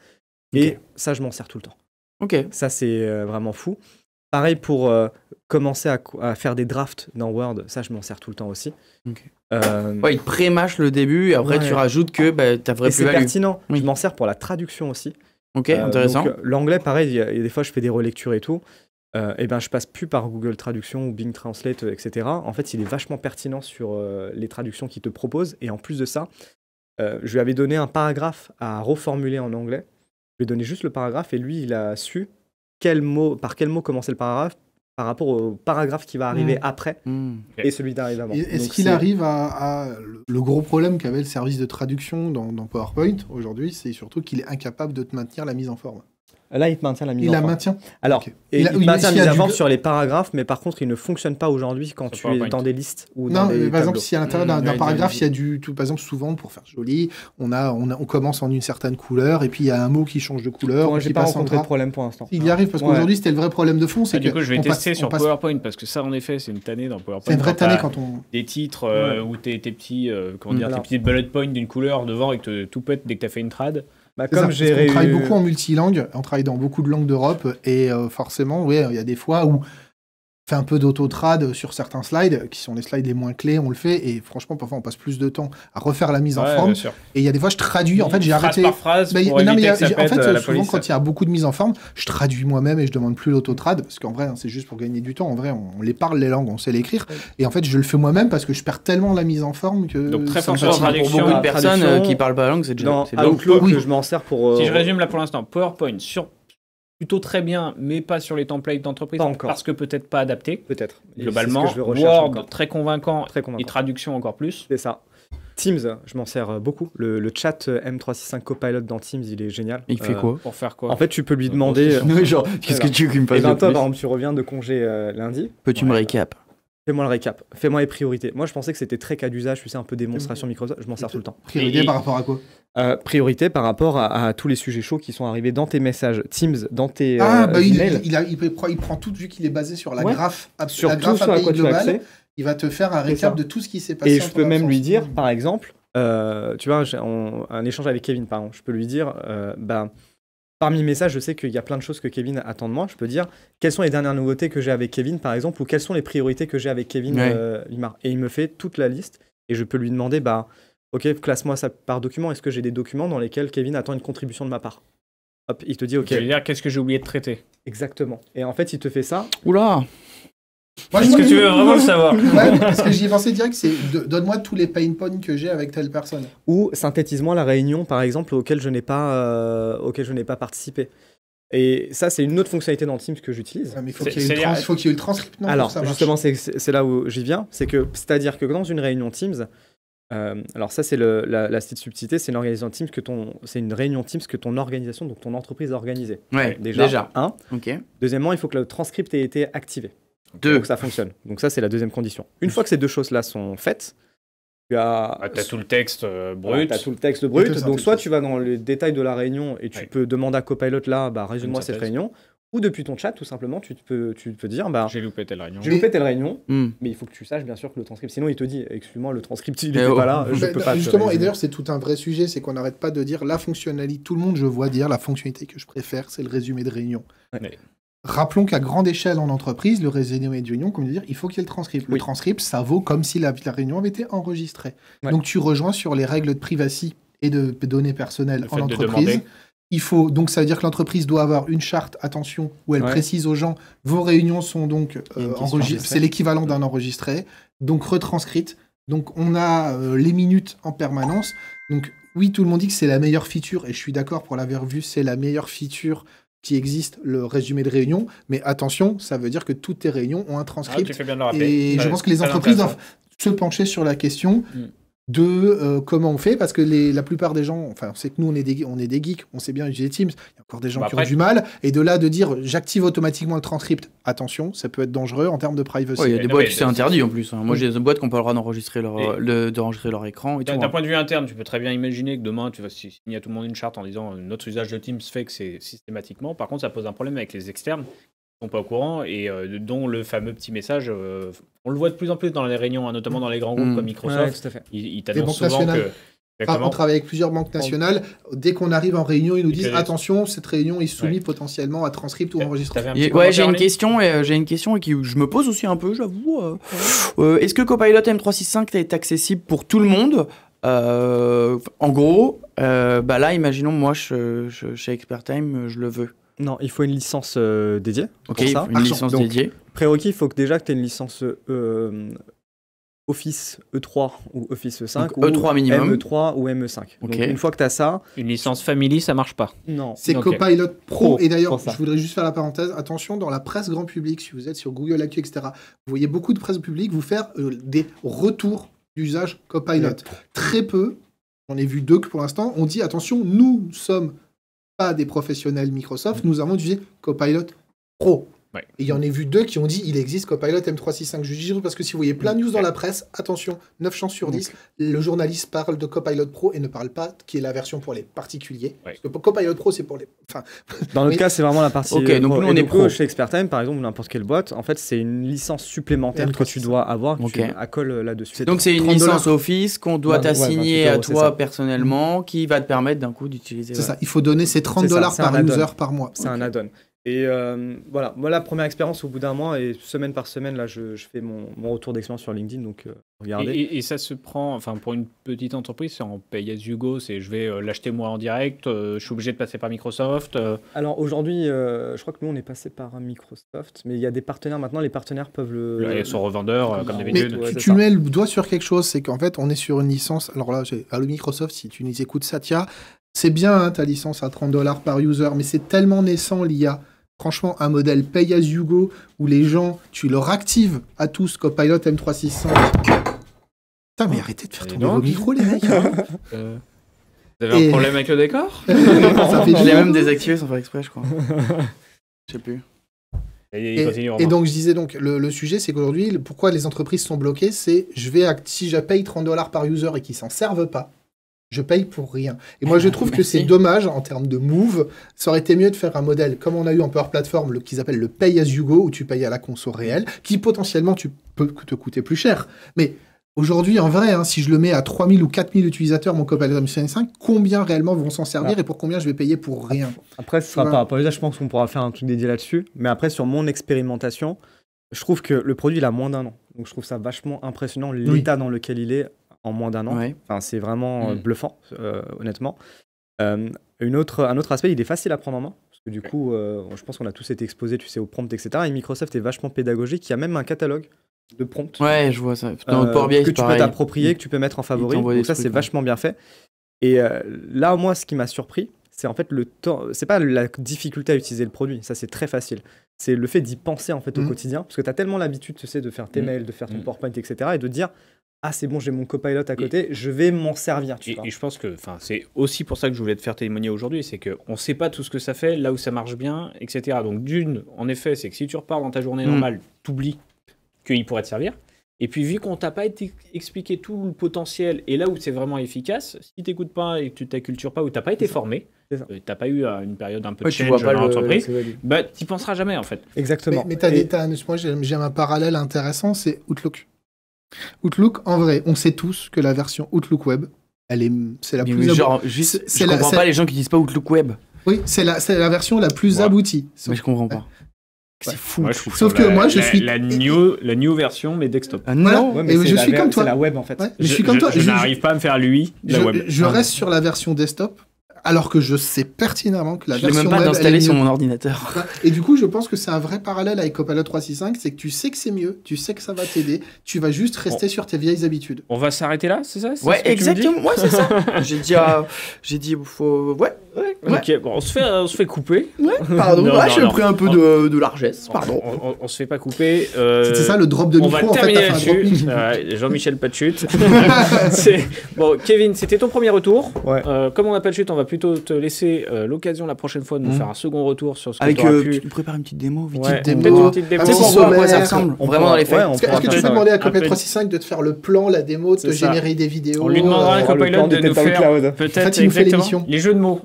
Et ça, je m'en sers tout le temps. Ok. Ça, c'est euh, vraiment fou. Pareil pour euh, commencer à, faire des drafts dans Word. Ça, je m'en sers tout le temps aussi. il pré le début et après, tu rajoutes que bah, tu as vrai plus C'est pertinent. Je m'en sers pour la traduction aussi. Ok, euh, intéressant. Euh, l'anglais, pareil, il y, des fois, je fais des relectures et tout. Euh, et ben, je passe plus par Google Traduction ou Bing Translate, euh, etc. En fait, il est vachement pertinent sur les traductions qu'il te propose. Et en plus de ça, je lui avais donné un paragraphe à reformuler en anglais. Je lui ai donné juste le paragraphe et lui, il a su quel mot, par quel mot commencer le paragraphe par rapport au paragraphe qui va arriver mm. après mm. et celui arrive avant. Est-ce qu'il arrive à, Le gros problème qu'avait le service de traduction dans, dans PowerPoint aujourd'hui, c'est surtout qu'il est incapable de te maintenir la mise en forme. Euh, là, il maintient la mise il la maintient Alors, il, a, maintient la sur les paragraphes, mais par contre, il ne fonctionne pas aujourd'hui quand tu es dans des listes ou dans non, des. par exemple, si à l'intérieur d'un mmh, paragraphe, il y a du. Tout, par exemple, souvent, pour faire joli, on, a, on, on commence en une certaine couleur et puis il y a un mot qui change de couleur. Moi, n'ai pas rencontré de problème pour l'instant. Il y arrive parce qu'aujourd'hui, c'était le vrai problème de fond. c'est ah, Du coup, je vais tester sur PowerPoint parce que ça, en effet, c'est une tannée dans PowerPoint. C'est une vraie tannée quand on. Des titres euh, où tes petits euh, bullet points d'une couleur devant et que tout pète dès que tu as fait une trade. Bah, comme on travaille beaucoup en multilingue, on travaille dans beaucoup de langues d'Europe, et euh, forcément, oui, il y a des fois où fait un peu d'autotrad sur certains slides, qui sont les slides les moins clés, on le fait, et franchement, parfois, on passe plus de temps à refaire la mise en forme. Et il y a des fois, je traduis, en fait, j'ai arrêté... Par phrase en fait, euh, souvent, quand il y a beaucoup de mise en forme, je traduis moi-même et je demande plus l'autotrad, parce qu'en vrai, hein, c'est juste pour gagner du temps. En vrai, on, les parle, les langues, on sait l'écrire, et en fait, je le fais moi-même parce que je perds tellement la mise en forme que... Donc, très fort pour beaucoup de personnes euh, qui parlent pas la langue, c'est déjà... Donc, je m'en sers pour... Euh, si je résume là pour l'instant, PowerPoint sur plutôt très bien, mais pas sur les templates d'entreprise. Parce que peut-être pas adapté. Peut-être. Globalement, je Word, très convaincant, très convaincant. Et traduction encore plus. C'est ça. Teams, je m'en sers beaucoup. Le, chat euh, M365 Copilot dans Teams, il est génial. Il fait euh, quoi Pour faire quoi En fait, tu peux lui euh, demander. genre, qu'est-ce que tu veux qu'il me eh fasse Et ben, toi, par exemple, tu reviens de congé lundi. Peux-tu me récap Fais-moi le récap, fais-moi les priorités. Moi, je pensais que c'était très cas d'usage, tu sais, un peu démonstration mhm. Microsoft, je m'en sers tout le temps. Priorité par rapport à quoi euh, Priorité par rapport à, tous les sujets chauds qui sont arrivés dans tes messages Teams, dans tes. Ah, euh, bah, il, prend tout, vu qu'il est basé sur la graphe, sur la graphe API globale. Il va te faire un récap de tout ce qui s'est passé. Et je peux même lui dire, mhm. par exemple, euh, tu vois, un échange avec Kevin, par exemple, je peux lui dire, Ben, Parmi mes messages, je sais qu'il y a plein de choses que Kevin attend de moi. Je peux dire quelles sont les dernières nouveautés que j'ai avec Kevin, par exemple, ou quelles sont les priorités que j'ai avec Kevin Limard euh, Et il me fait toute la liste et je peux lui demander bah, ok, classe-moi ça par document. Est-ce que j'ai des documents dans lesquels Kevin attend une contribution de ma part Hop, il te dit ok. Je veux dire, qu'est-ce que j'ai oublié de traiter Exactement. Et en fait, il te fait ça. Oula moi, ce que tu veux vraiment le savoir Parce que j'y ai pensé direct, c'est donne-moi tous les pain points que j'ai avec telle personne. Ou synthétise-moi la réunion, par exemple, auquel je n'ai pas, euh, auquel je n'ai pas participé. Et ça, c'est une autre fonctionnalité dans Teams que j'utilise. Ah, il faut qu'il y ait faut qu'il y ait alors, justement, c'est là où j'y viens. C'est que, c'est-à-dire que dans une réunion Teams, euh, alors ça, c'est la, la petite subtilité, c'est une que ton, c'est une réunion Teams que ton organisation, donc ton entreprise a organisée. Ouais, déjà. Un. Ok. Deuxièmement, il faut que le transcript ait été activé. Donc ça fonctionne. Donc ça, c'est la deuxième condition. Une fois que ces deux choses-là sont faites, tu as, ah, as euh, tout le texte brut. tu tout le texte brut. donc soit tu vas dans les détails de la réunion et tu peux demander à Copilot là, bah, résume-moi cette réunion. Ou depuis ton chat, tout simplement, tu peux, tu peux dire bah, J'ai loupé telle réunion. J'ai loupé telle réunion, hmm. mais il faut que tu saches bien sûr que le transcript. Sinon, il te dit Excuse-moi, le transcript, il est eh pas oh. là. Bah, bah, justement, et d'ailleurs, c'est tout un vrai sujet c'est qu'on n'arrête pas de dire la fonctionnalité. Tout le monde, je vois dire la fonctionnalité que je préfère, c'est le résumé de réunion. Rappelons qu'à grande échelle en entreprise, le résumé d'union, comme il faut qu'il y ait le transcript. Le transcript, ça vaut comme si la, réunion avait été enregistrée. Donc tu rejoins sur les règles de privacy et de données personnelles en entreprise. il faut donc ça veut dire que l'entreprise doit avoir une charte attention où elle précise aux gens vos réunions sont donc euh, enregistrées. C'est l'équivalent d'un enregistré, donc retranscrite. Donc on a euh, les minutes en permanence. Donc oui, tout le monde dit que c'est la meilleure feature et je suis d'accord pour l'avoir vu, c'est la meilleure feature qui existe le résumé de réunion, mais attention, ça veut dire que toutes tes réunions ont un transcript. Ah, Et je pense que les entreprises doivent se pencher sur la question. Mm de euh, comment on fait parce que la plupart des gens enfin sait que nous on est des on est des geeks on sait bien utiliser Teams il y a encore des gens bah, qui ont du mal et de là de dire j'active automatiquement le transcript attention ça peut être dangereux en termes de privacy il y a des boîtes c'est interdit en plus hein. moi j'ai des boîtes qu'on parlera d'enregistrer leur le, d'enregistrer leur écran d'un hein. point de vue interne tu peux très bien imaginer que demain tu vas signer à tout le monde une charte en disant euh, notre usage de Teams fait que c'est systématiquement par contre ça pose un problème avec les externes sont pas au courant et euh, dont le fameux petit message. Euh, on le voit de plus en plus dans les réunions, hein, notamment dans les grands groupes mm. comme Microsoft. ils souvent que. on travaille avec plusieurs banques nationales. Dès qu'on arrive en réunion, ils nous disent attention, cette réunion est soumise potentiellement à transcript ou enregistrement. Ouais, euh, j'ai une question et j'ai une question et qui je me pose aussi un peu, j'avoue. Est-ce que Copilot M365 est accessible pour tout le monde En gros, bah là, imaginons moi, je, je- chez Expertime, je le veux. Non, il faut une licence euh, dédiée. Ok, ça. une licence Donc, dédiée. Prérequis, il faut que déjà que tu aies une licence euh, Office E3 ou Office E5. ou E3 minimum. ME3 ou ME5. une fois que tu as ça. Une licence Family, ça marche pas. Non. C'est Copilot Pro. Et d'ailleurs, je voudrais juste faire la parenthèse. Attention, dans la presse grand public, si vous êtes sur Google Actu, etc., vous voyez beaucoup de presse publique vous faire euh, des retours d'usage Copilot. Très peu. J'en ai vu deux que pour l'instant. On dit attention, nous sommes pas des professionnels Microsoft, nous avons utilisé Copilot Pro il y en a vu deux qui ont dit il existe Copilot M365 Je dis parce que si vous voyez plein de news dans la presse, attention, 9 chances sur 10, le journaliste parle de Copilot Pro et ne parle pas qui est la version pour les particuliers. Copilot Pro, c'est pour les. dans notre cas, c'est vraiment la partie. Ok, euh, donc nous, on est pro. Chez Expertime, par exemple, ou n'importe quelle boîte, en fait, c'est une licence supplémentaire que tu dois avoir, qui okay. Euh, là-dessus. Donc, c'est une licence Office qu'on doit t'assigner à toi personnellement qui va te permettre d'un coup d'utiliser. C'est euh, ça, il faut donner ces 30 dollars par user par mois. C'est un add-on. Et euh, voilà, moi la première expérience au bout d'un mois et semaine par semaine, là je, fais mon, retour d'expérience sur LinkedIn, donc euh, regardez. Et, ça se prend, enfin pour une petite entreprise, c'est en pay as c'est je vais euh, l'acheter moi en direct, je suis obligé de passer par Microsoft. Alors aujourd'hui, je crois que nous on est passé par Microsoft, mais il y a des partenaires maintenant, les partenaires peuvent le. ils sont revendeurs comme d'habitude. tu, mets le doigt sur quelque chose, c'est qu'en fait on est sur une licence, alors là, à ah, Microsoft, si tu nous écoutes Satya, c'est bien hein, ta licence à 30 dollars par user, mais c'est tellement naissant l'IA. Franchement, un modèle pay as you go où les gens, tu leur actives à tous Copilot m 3600 Putain, mais arrêtez de faire tomber vos micros, les mecs. Euh, vous avez un problème avec le décor Je l'ai même désactivé sans faire exprès, je crois. Je sais plus. Et, donc je disais donc le, sujet c'est qu'aujourd'hui pourquoi les entreprises sont bloquées c'est je vais si je paye 30 dollars par user et qu'ils s'en servent pas je paye pour rien. Et moi, ah, je trouve que c'est dommage en termes de move. Ça aurait été mieux de faire un modèle comme on a eu en Power Platform, le qu'ils appellent le pay as you go, où tu payes à la console réelle, qui potentiellement tu peux te coûter plus cher. Mais Aujourd'hui, en vrai, hein, si je le mets à 3000 ou 4000 utilisateurs, mon Cobalt 5, combien réellement vont s'en servir ah. et pour combien je vais payer pour rien Après, ce sera par rapport je pense qu'on pourra faire un truc dédié là-dessus. Mais après, sur mon expérimentation, je trouve que le produit, il a moins d'un an. Donc, je trouve ça vachement impressionnant l'état dans lequel il est en moins d'un an. Enfin, c'est vraiment euh, mm. bluffant, euh, honnêtement. Euh, une autre, un autre aspect, il est facile à prendre en main. Parce que du coup, je pense qu'on a tous été exposés, tu sais, aux prompts, etc. Et Microsoft est vachement pédagogique. Il y a même un catalogue de prompts. Ouais, je vois ça. que tu peux t'approprier, mm. que tu peux mettre en favori. Donc ça, c'est vachement bien fait. Et là, moi, ce qui m'a surpris, c'est en fait le temps. C'est pas la difficulté à utiliser le produit, ça c'est très facile. C'est le fait d'y penser en fait au mm. quotidien, parce que tu as tellement l'habitude, tu sais, de faire tes mails, de faire ton PowerPoint, etc., et de dire ah c'est bon j'ai mon copilote à côté, je vais m'en servir. Tu et, je pense que c'est aussi pour ça que je voulais te faire témoigner aujourd'hui, c'est qu'on ne sait pas tout ce que ça fait, là où ça marche bien, etc. Donc d'une, en effet, c'est que si tu repars dans ta journée mm. normale, tu oublies qu'il pourrait te servir. Et puis vu qu'on t'a pas été expliqué tout le potentiel et là où c'est vraiment efficace, si tu t'écoutes pas et que tu t'accultures pas ou t'as pas été formé, tu euh, t'as pas eu euh, une période un peu ouais, dans l'entreprise, tu bah penseras jamais en fait. Exactement. Mais, tu as dit, moi j'ai un parallèle intéressant, c'est Outlook. Outlook, en vrai, on sait tous que la version Outlook Web, elle est, c'est la plus. Mais je comprends pas les gens qui disent pas Outlook Web. Oui, c'est la, c'est la version la plus aboutie. Mais je comprends pas. C'est fou. Sauf que moi, je suis la new, la new version, mais desktop. Ah, non, mais, je suis comme toi. C'est la web en fait. je, suis comme toi. Je, n'arrive pas à me faire lui. La web. je ah. reste sur la version desktop alors que je sais pertinemment que la je version même pas sur mon ordinateur. Bah, et du coup, je pense que c'est un vrai parallèle avec Copilot 365, c'est que tu sais que c'est mieux, tu sais que ça va t'aider, tu vas juste rester sur tes vieilles habitudes. On va s'arrêter là, c'est ça Ouais, exactement. Ouais, c'est ça. j'ai dit, euh, j'ai dit, faut, ouais. Ok, bon, on se fait, on se fait couper. Ouais, pardon. j'ai pris un peu de, de, largesse. Pardon. On, on, se fait pas couper. Euh, c'est ça le drop de micro. On va en terminer là-dessus. Jean-Michel chute. bon, Kevin, c'était ton premier retour. Ouais. Euh, comme on n'a pas de chute, on va plus plutôt te laisser euh, l'occasion la prochaine fois de nous mhm. faire un second retour sur ce que tu euh, pu. Tu prépares une petite démo, une ouais, petite démo. Une petite démo. ça ressemble. On vraiment dans les faits. Est-ce que, est que tu peux demander à Copilot 365 de te faire le plan, la démo, de générer des vidéos On lui demandera à euh, Copilot de nous faire peut-être exactement les jeux de mots.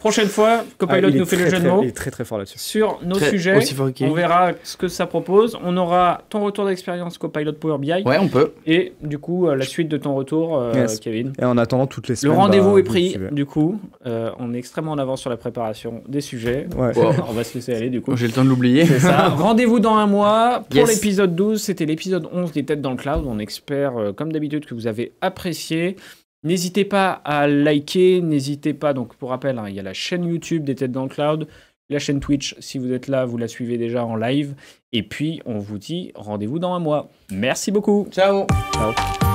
Prochaine fois, Copilot ah, nous fait le jeu de mots. Il est très très fort là-dessus. Sur nos sujets, on verra ce que ça propose. On aura ton retour d'expérience Copilot Power BI. Ouais, on peut. Et du coup, euh, la suite de ton retour, euh, Kevin. Et en attendant toutes les semaines. Bah, le rendez-vous est pris. Du coup, euh, on est extrêmement en avance sur la préparation des sujets. Ouais. on va se laisser aller du coup. J'ai le temps de l'oublier. C'est ça. Rendez-vous dans un mois pour l'épisode 12. C'était l'épisode 11 des Têtes dans le Cloud. On espère, comme d'habitude, que vous avez apprécié. N'hésitez pas à liker, n'hésitez pas, donc pour rappel, hein, il y a la chaîne YouTube des Têtes dans le Cloud, la chaîne Twitch, si vous êtes là, vous la suivez déjà en live. Et puis, on vous dit rendez-vous dans un mois. Merci beaucoup. Ciao. Ciao.